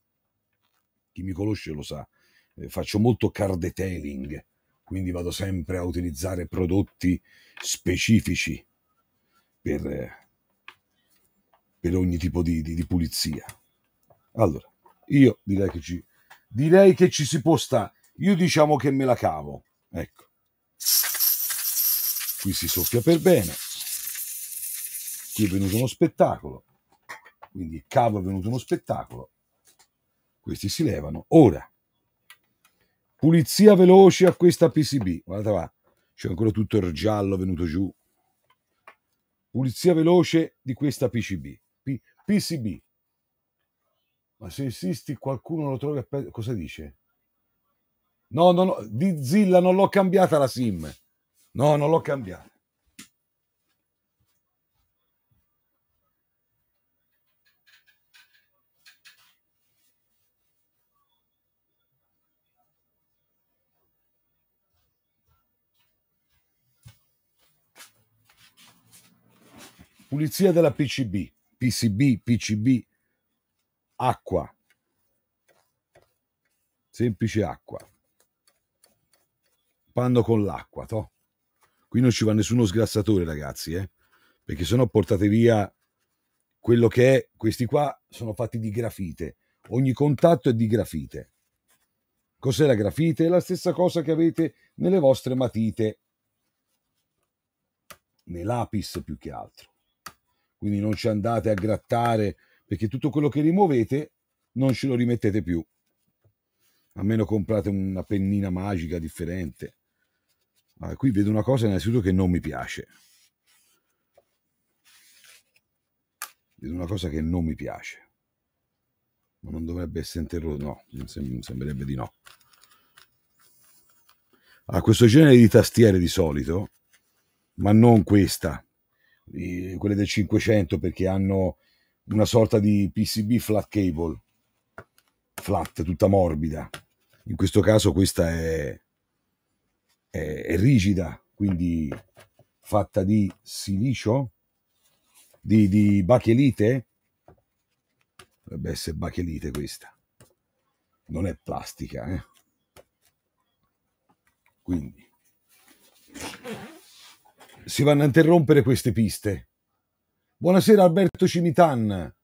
Chi mi conosce lo sa, eh, faccio molto car detailing, quindi vado sempre a utilizzare prodotti specifici per, per ogni tipo di, di, di pulizia. Allora, io direi che ci, direi che ci si può stare. Io diciamo che me la cavo. Ecco. Qui si soffia per bene. Qui è venuto uno spettacolo. Quindi il cavo è venuto uno spettacolo. Questi si levano. Ora, pulizia veloce a questa PCB. Guardate qua, c'è ancora tutto il giallo venuto giù. Pulizia veloce di questa PCB. P PCB, ma se insisti qualcuno lo trovi a Cosa dice? No, no, no, di Zilla non l'ho cambiata la sim. No, non l'ho cambiata. Pulizia della PCB, PCB, PCB, acqua, semplice acqua, panno con l'acqua, to? Qui non ci va nessuno sgrassatore, ragazzi, eh? perché se no portate via quello che è. Questi qua sono fatti di grafite, ogni contatto è di grafite. Cos'è la grafite? È la stessa cosa che avete nelle vostre matite, nei lapis più che altro. Quindi non ci andate a grattare perché tutto quello che rimuovete non ce lo rimettete più, a meno comprate una pennina magica differente. Allora, qui vedo una cosa innanzitutto che non mi piace. Vedo una cosa che non mi piace. Ma non dovrebbe essere interrotto, no, mi sembrerebbe di no. A questo genere di tastiere di solito, ma non questa, eh, quelle del 500 perché hanno una sorta di PCB flat cable, flat, tutta morbida. In questo caso questa è, è, è rigida, quindi fatta di silicio, di, di bachelite, dovrebbe essere bachelite questa, non è plastica. Eh? Quindi si vanno a interrompere queste piste Buonasera Alberto Cimitan,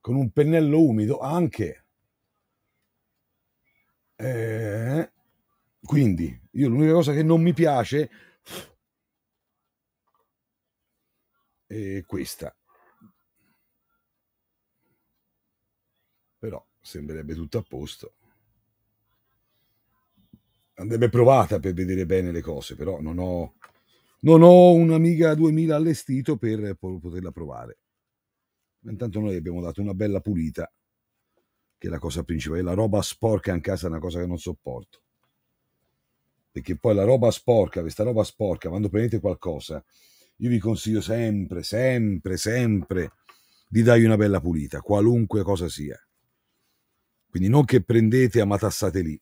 con un pennello umido anche. Eh, quindi, io l'unica cosa che non mi piace è questa. Però sembrerebbe tutto a posto. Andrebbe provata per vedere bene le cose, però non ho non ho un'Amiga 2000 allestito per poterla provare. Intanto noi abbiamo dato una bella pulita, che è la cosa principale. La roba sporca in casa è una cosa che non sopporto. Perché poi la roba sporca, questa roba sporca, quando prendete qualcosa, io vi consiglio sempre, sempre, sempre di dargli una bella pulita, qualunque cosa sia. Quindi non che prendete e amatassate lì,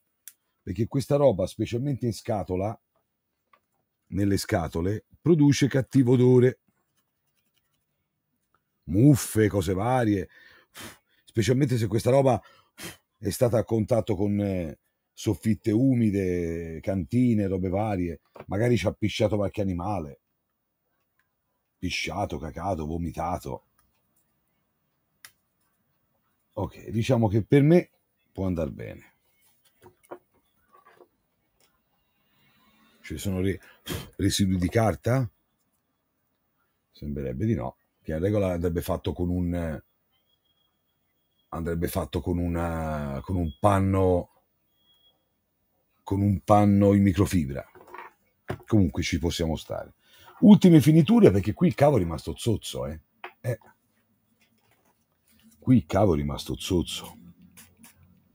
perché questa roba, specialmente in scatola, nelle scatole produce cattivo odore. Muffe, cose varie, specialmente se questa roba è stata a contatto con eh, soffitte umide, cantine, robe varie, magari ci ha pisciato qualche animale, pisciato, cacato, vomitato. Ok, diciamo che per me può andare bene. Ci sono ri- residui di carta? Sembrerebbe di no. Che in regola andrebbe fatto con un andrebbe fatto con una con un panno con un panno in microfibra. Comunque ci possiamo stare. Ultime finiture perché qui il cavo è rimasto zozzo, eh. eh. Qui il cavo è rimasto zozzo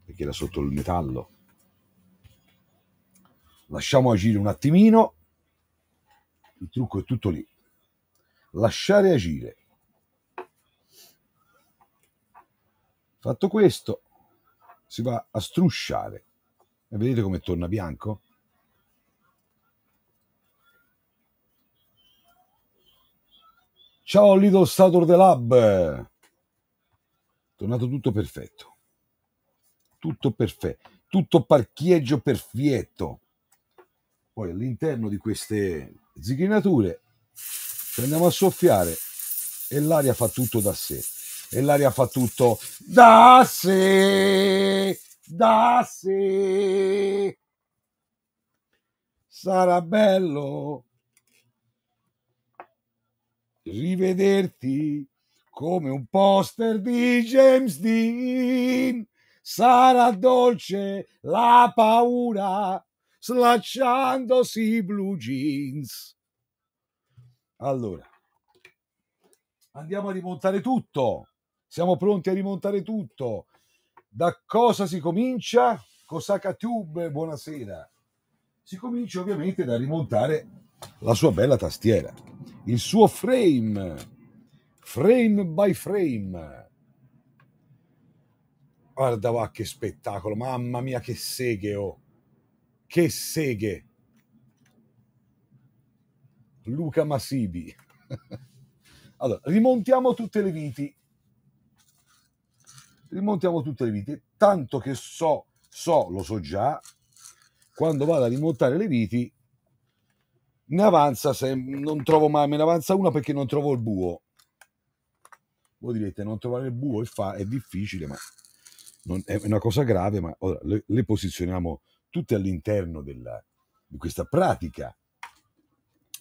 perché era sotto il metallo. Lasciamo agire un attimino. Il trucco è tutto lì. Lasciare agire. Fatto questo, si va a strusciare. E vedete come torna bianco? Ciao Little the Lab! Tornato tutto perfetto. Tutto perfetto. Tutto parcheggio perfetto poi all'interno di queste zigrinature prendiamo a soffiare e l'aria fa tutto da sé e l'aria fa tutto da sé da sé sarà bello rivederti come un poster di James Dean sarà dolce la paura slacciandosi i blue jeans. Allora, andiamo a rimontare tutto. Siamo pronti a rimontare tutto. Da cosa si comincia? Cosaka Tube, buonasera. Si comincia ovviamente da rimontare la sua bella tastiera, il suo frame, frame by frame. Guarda va che spettacolo, mamma mia che seghe ho. Oh. Che seghe. Luca Massibi allora, rimontiamo tutte le viti. Rimontiamo tutte le viti. Tanto che so, so, lo so già, quando vado a rimontare le viti, ne avanza, se non trovo mai, me ne avanza una perché non trovo il buo. Voi direte, non trovare il buo è, fa, è difficile, ma non, è una cosa grave, ma ora, le, le posizioniamo tutte all'interno della, di questa pratica.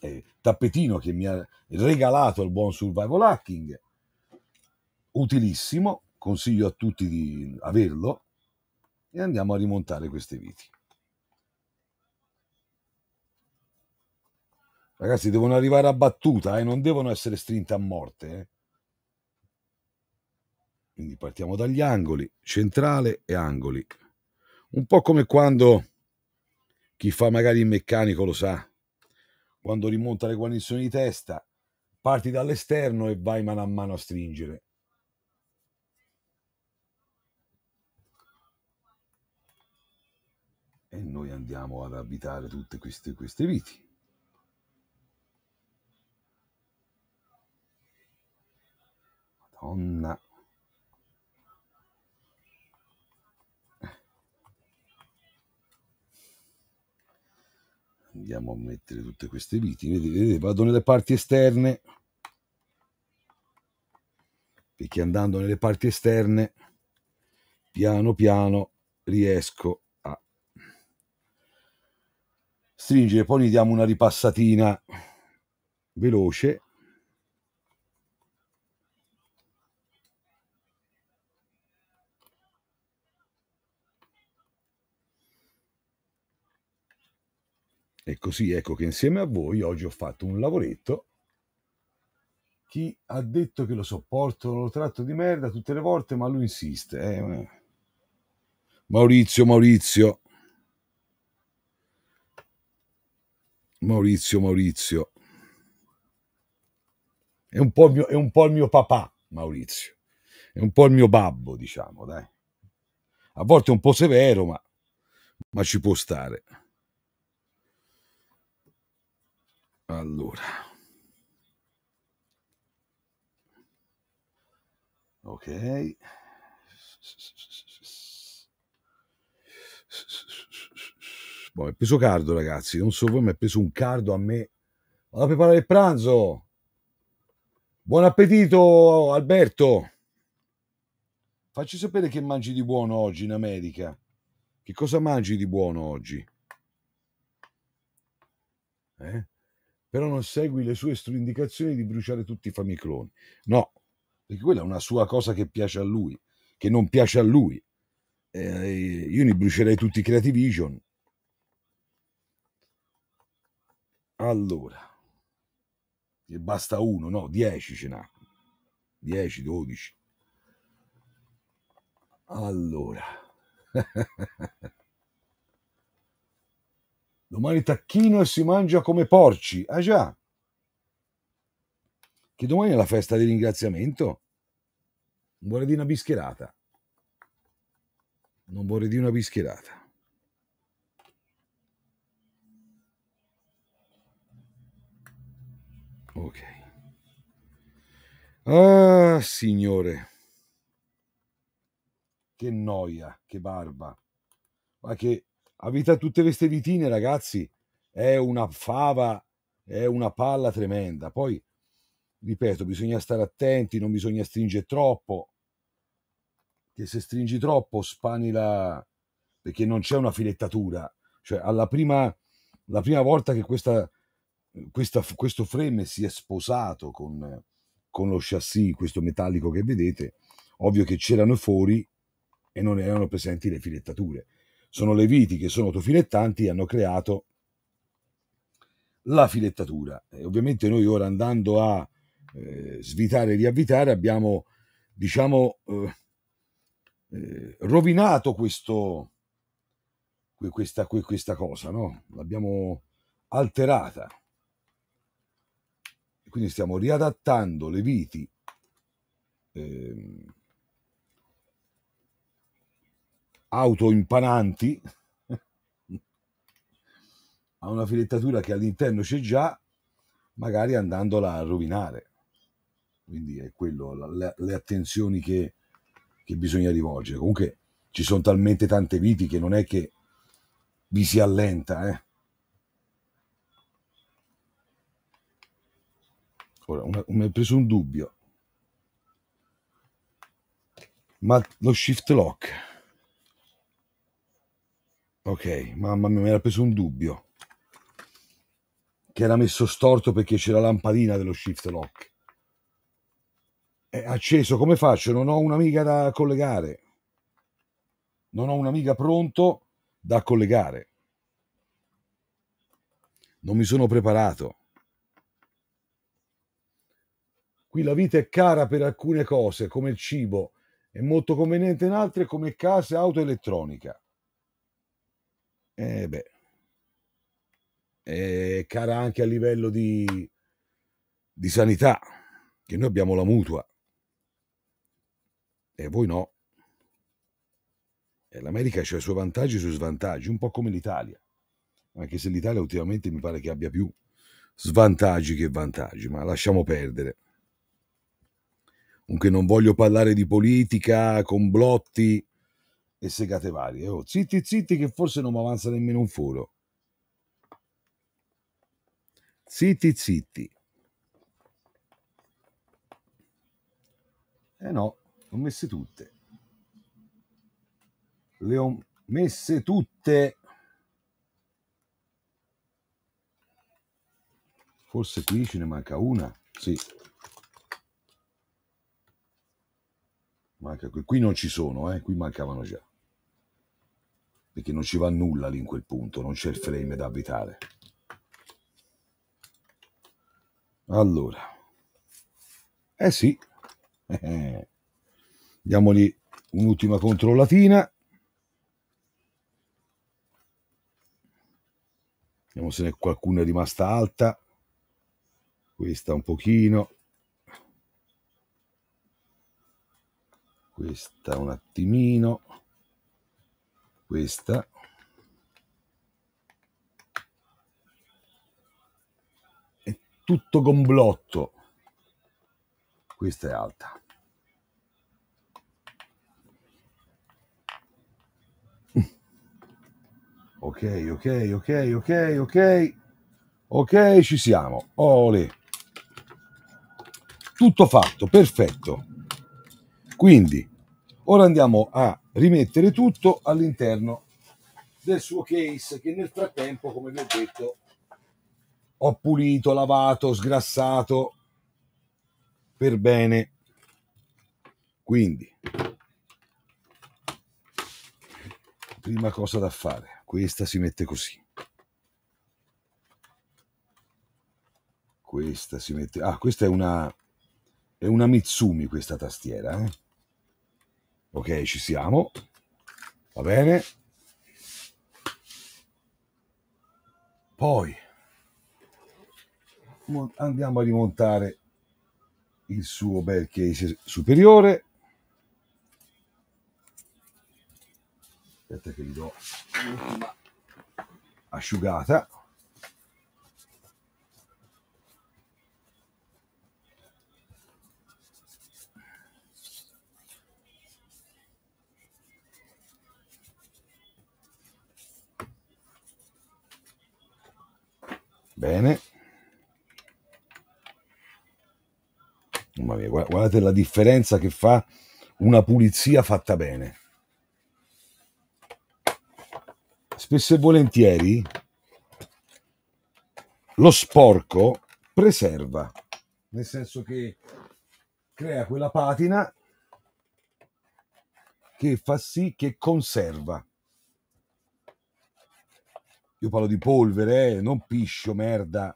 Eh, tappetino che mi ha regalato il buon survival hacking, utilissimo, consiglio a tutti di averlo e andiamo a rimontare queste viti. Ragazzi, devono arrivare a battuta e eh? non devono essere strinte a morte. Eh? Quindi partiamo dagli angoli, centrale e angoli. Un po' come quando chi fa magari il meccanico lo sa, quando rimonta le guarnizioni di testa, parti dall'esterno e vai mano a mano a stringere. E noi andiamo ad abitare tutte queste, queste viti. Madonna. andiamo a mettere tutte queste viti vedete, vedete vado nelle parti esterne perché andando nelle parti esterne piano piano riesco a stringere poi gli diamo una ripassatina veloce E così ecco che insieme a voi oggi ho fatto un lavoretto. Chi ha detto che lo sopporto, lo tratto di merda tutte le volte, ma lui insiste. Eh? eh. Maurizio, Maurizio. Maurizio, Maurizio. È un, mio, è un po' il mio, papà, Maurizio. È un po' il mio babbo, diciamo, dai. A volte è un po' severo, ma, ma ci può stare. Allora. Ok. Boh, mi è preso cardo, ragazzi. Non so voi, mi è preso un cardo a me. Vado a preparare il pranzo. Buon appetito, Alberto. Facci sapere che mangi di buono oggi in America. Che cosa mangi di buono oggi? Eh? però non segui le sue indicazioni di bruciare tutti i famicloni. No, perché quella è una sua cosa che piace a lui, che non piace a lui. Eh, io ne brucierei tutti i Creative Vision. Allora, e basta uno, no, dieci ce n'ha. 10, 12. Allora. Domani tacchino e si mangia come porci. Ah già. Che domani è la festa di ringraziamento. Non vorrei di una bischierata. Non vorrei di una bischierata. Ok. Ah, signore. Che noia, che barba. Ma che a tutte queste vitine, ragazzi, è una fava, è una palla tremenda. Poi, ripeto, bisogna stare attenti, non bisogna stringere troppo, che se stringi troppo spani la... perché non c'è una filettatura. Cioè, alla prima, la prima volta che questa, questa, questo frame si è sposato con, con lo chassis, questo metallico che vedete, ovvio che c'erano fuori e non erano presenti le filettature sono le viti che sono autofilettanti e hanno creato la filettatura. E ovviamente noi ora andando a eh, svitare e riavvitare abbiamo, diciamo, eh, eh rovinato questo, questa, questa cosa, no? L'abbiamo alterata. Quindi stiamo riadattando le viti. Ehm, autoimpananti a una filettatura che all'interno c'è già, magari andandola a rovinare. Quindi è quello, le, le attenzioni che, che bisogna rivolgere. Comunque ci sono talmente tante viti che non è che vi si allenta. Eh. Ora, una, mi è preso un dubbio. Ma lo shift lock Ok, mamma mia, mi era preso un dubbio. Che era messo storto perché c'è la lampadina dello shift lock. È acceso, come faccio? Non ho un'amica da collegare. Non ho un'amica pronto da collegare. Non mi sono preparato. Qui la vita è cara per alcune cose, come il cibo, è molto conveniente in altre, come case auto elettronica. Eh beh. È cara anche a livello di, di sanità, che noi abbiamo la mutua e voi no. E eh, l'America ha i suoi vantaggi e i suoi svantaggi, un po' come l'Italia, anche se l'Italia ultimamente mi pare che abbia più svantaggi che vantaggi, ma lasciamo perdere. Comunque non voglio parlare di politica, con blotti e segate varie. Oh, zitti, zitti, che forse non mi avanza nemmeno un foro. Zitti, zitti. Eh no, ho messe tutte. Le ho messe tutte. Forse qui ce ne manca una. Sì, Manca... Qui non ci sono, eh? qui mancavano già. Perché non ci va nulla lì in quel punto, non c'è il frame da abitare. Allora. Eh sì. Eh. eh. Diamogli un'ultima controllatina. Vediamo se ne qualcuno è rimasta alta. Questa un pochino. questa un attimino, questa. È tutto con questa è alta. Ok, ok, ok, ok, ok. Ok, ci siamo. Ole. Tutto fatto, perfetto. Quindi, ora andiamo a rimettere tutto all'interno del suo case che nel frattempo, come vi ho detto, ho pulito, lavato, sgrassato per bene. Quindi, prima cosa da fare, questa si mette così. Questa si mette... Ah, questa è una... È una Mitsumi questa tastiera, eh? Ok, ci siamo. Va bene. Poi andiamo a rimontare il suo bel case superiore. Aspetta che gli do l'ultima asciugata. Bene. Mamma mia, guardate la differenza che fa una pulizia fatta bene. Spesso e volentieri lo sporco preserva, nel senso che crea quella patina che fa sì che conserva. Io parlo di polvere, eh, non piscio, merda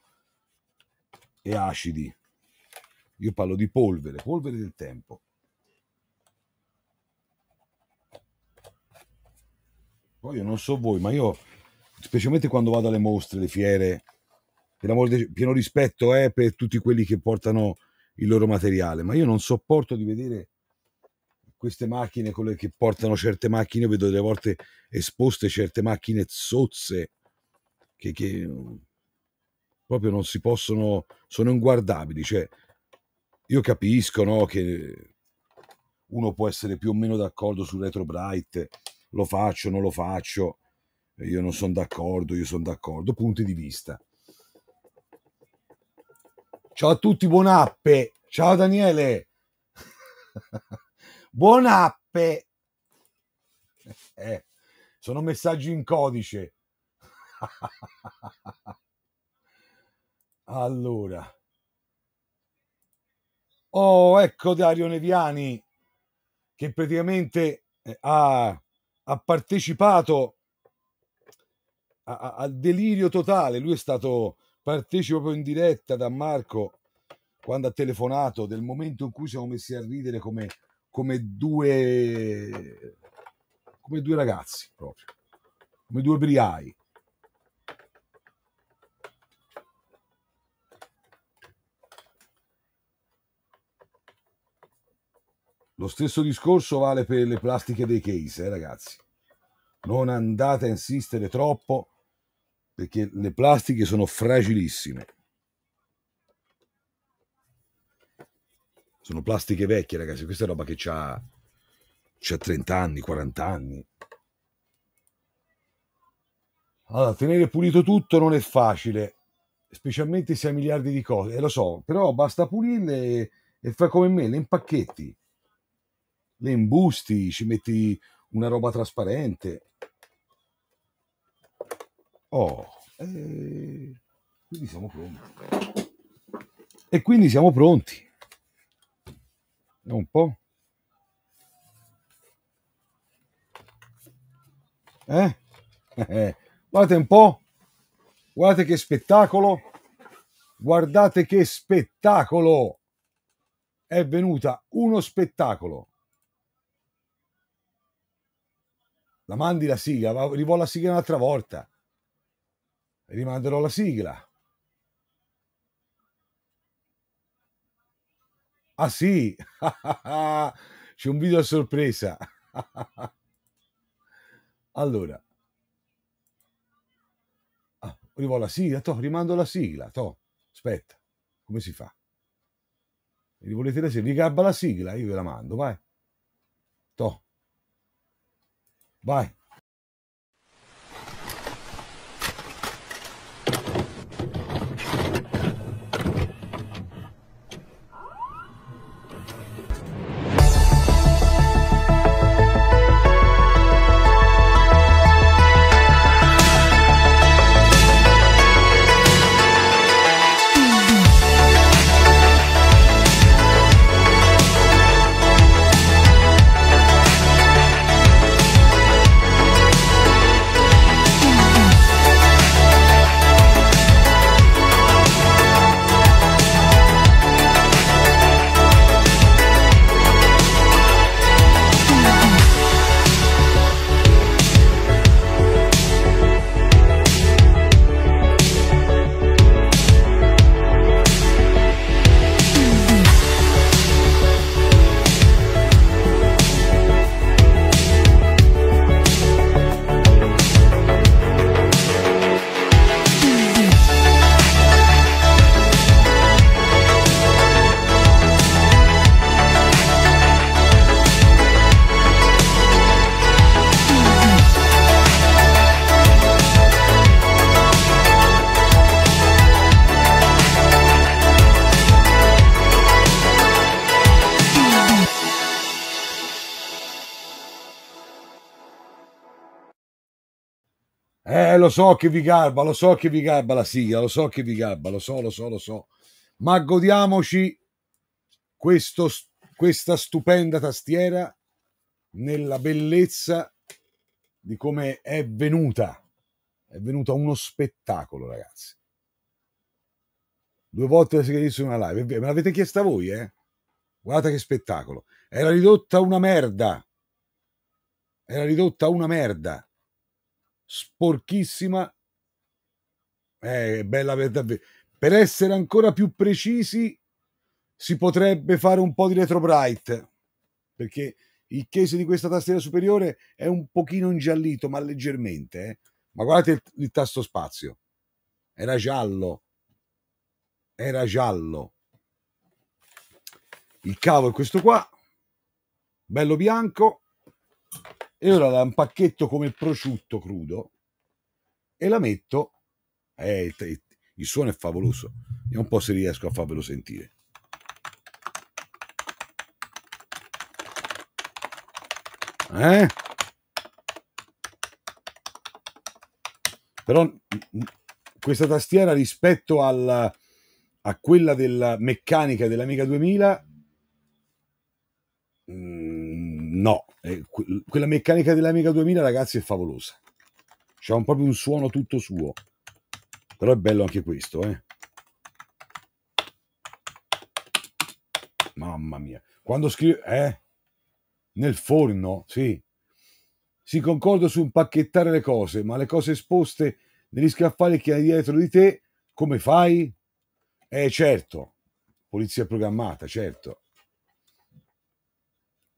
e acidi. Io parlo di polvere, polvere del tempo. Poi io non so voi, ma io, specialmente quando vado alle mostre, le fiere, per amore, pieno rispetto è eh, per tutti quelli che portano il loro materiale, ma io non sopporto di vedere queste macchine, quelle che portano certe macchine, io vedo delle volte esposte certe macchine zozze che, che proprio non si possono, sono inguardabili. Cioè, io capisco no, che uno può essere più o meno d'accordo su Retro Bright, lo faccio, non lo faccio, io non sono d'accordo, io sono d'accordo, punti di vista. Ciao a tutti, buonappe! Ciao Daniele! buonappe! Eh, sono messaggi in codice. allora. Oh, ecco Dario Neviani che praticamente eh, ha, ha partecipato al delirio totale. Lui è stato partecipo proprio in diretta da Marco quando ha telefonato del momento in cui siamo messi a ridere come, come due come due ragazzi proprio come due briai Lo stesso discorso vale per le plastiche dei case, eh, ragazzi. Non andate a insistere troppo perché le plastiche sono fragilissime. Sono plastiche vecchie, ragazzi. Questa è roba che c'ha, c'ha 30 anni, 40 anni. Allora, tenere pulito tutto non è facile, specialmente se hai miliardi di cose. eh, lo so, però basta pulirle e, e fai come me, le impacchetti le imbusti, ci metti una roba trasparente. Oh, e eh, quindi siamo pronti. E quindi siamo pronti. Vediamo un po'. Eh? eh, guardate un po', guardate che spettacolo, guardate che spettacolo, è venuta uno spettacolo. La mandi la sigla, ma rivò la sigla un'altra volta. Rimanderò la sigla. Ah sì, c'è un video a sorpresa. allora, ah, arrivo alla sigla, to, rimando la sigla, to. aspetta, come si fa? Vi volete la sigla? Vi la sigla, io ve la mando, vai. To. Bye. lo so che vi garba, lo so che vi garba la sigla, lo so che vi garba, lo so, lo so, lo so. Ma godiamoci questo, questa stupenda tastiera nella bellezza di come è venuta. È venuta uno spettacolo, ragazzi. Due volte la sigla di una live, me l'avete chiesta voi, eh? Guardate che spettacolo. Era ridotta una merda. Era ridotta una merda sporchissima. Eh, bella per davvero. Per essere ancora più precisi, si potrebbe fare un po' di retro bright perché il case di questa tastiera superiore è un pochino ingiallito, ma leggermente. Eh. Ma guardate il, il tasto spazio. Era giallo. Era giallo. Il cavo è questo qua. Bello bianco e ora la impacchetto come prosciutto crudo e la metto. Eh, il suono è favoloso. Vediamo un po' se riesco a farvelo sentire. Eh? Però questa tastiera rispetto alla, a quella della meccanica dell'Amiga 2000 mh, mm, No, eh, quella meccanica dell'Amiga 2000 ragazzi è favolosa. C'è un, proprio un suono tutto suo. Però è bello anche questo, eh. Mamma mia. Quando scrive... Eh? Nel forno, sì. Si concorda su impacchettare le cose, ma le cose esposte negli scaffali che hai dietro di te, come fai? Eh certo, polizia programmata, certo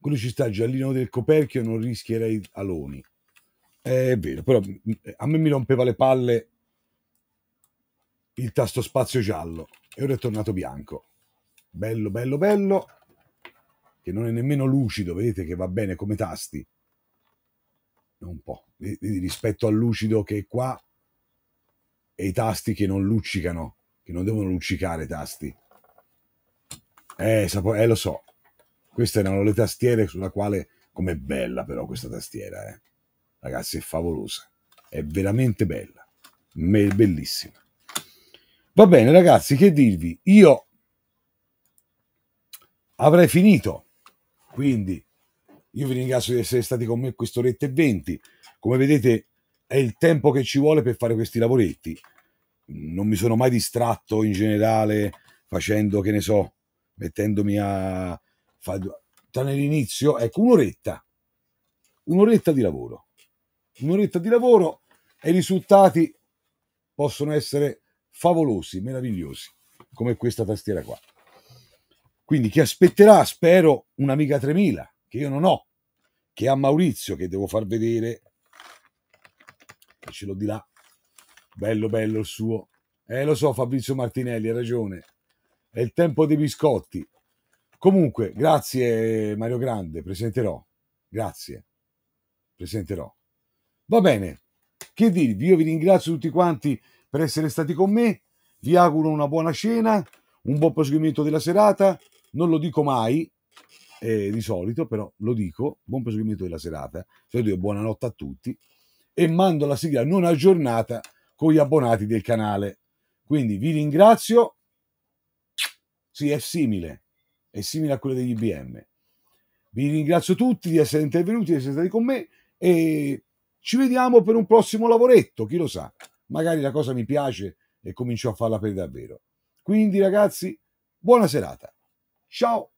quello ci sta Giallino del Coperchio, non rischierei Aloni. Eh, è vero, però mm, eh, a me mi rompeva le palle il tasto spazio giallo e ora è tornato bianco. Bello, bello, bello, che non è nemmeno lucido, vedete che va bene come tasti. Un po', Vedi, rispetto al lucido che è qua e i tasti che non luccicano, che non devono luccicare i tasti. Eh, sapo- eh lo so, queste erano le tastiere sulla quale, com'è bella però questa tastiera, eh. Ragazzi, è favolosa. È veramente bella. È bellissima. Va bene, ragazzi, che dirvi? Io avrei finito. Quindi io vi ringrazio di essere stati con me quest'oretta e venti. Come vedete è il tempo che ci vuole per fare questi lavoretti. Non mi sono mai distratto in generale facendo, che ne so, mettendomi a fa, tra l'inizio, ecco, un'oretta, un'oretta di lavoro, un'oretta di lavoro e i risultati possono essere favolosi, meravigliosi, come questa tastiera qua. Quindi chi aspetterà, spero, un'amica 3000, che io non ho, che ha Maurizio, che devo far vedere, che ce l'ho di là, bello bello il suo. Eh, lo so, Fabrizio Martinelli ha ragione, è il tempo dei biscotti. Comunque, grazie Mario Grande, presenterò. Grazie, presenterò. Va bene, che dirvi? Io vi ringrazio tutti quanti per essere stati con me, vi auguro una buona cena, un buon proseguimento della serata, non lo dico mai, eh, di solito, però lo dico, buon proseguimento della serata, saluto buonanotte a tutti e mando la sigla non aggiornata con gli abbonati del canale. Quindi vi ringrazio, sì è simile è simile a quella degli IBM. Vi ringrazio tutti di essere intervenuti, di essere stati con me e ci vediamo per un prossimo lavoretto, chi lo sa. Magari la cosa mi piace e comincio a farla per davvero. Quindi ragazzi, buona serata. Ciao!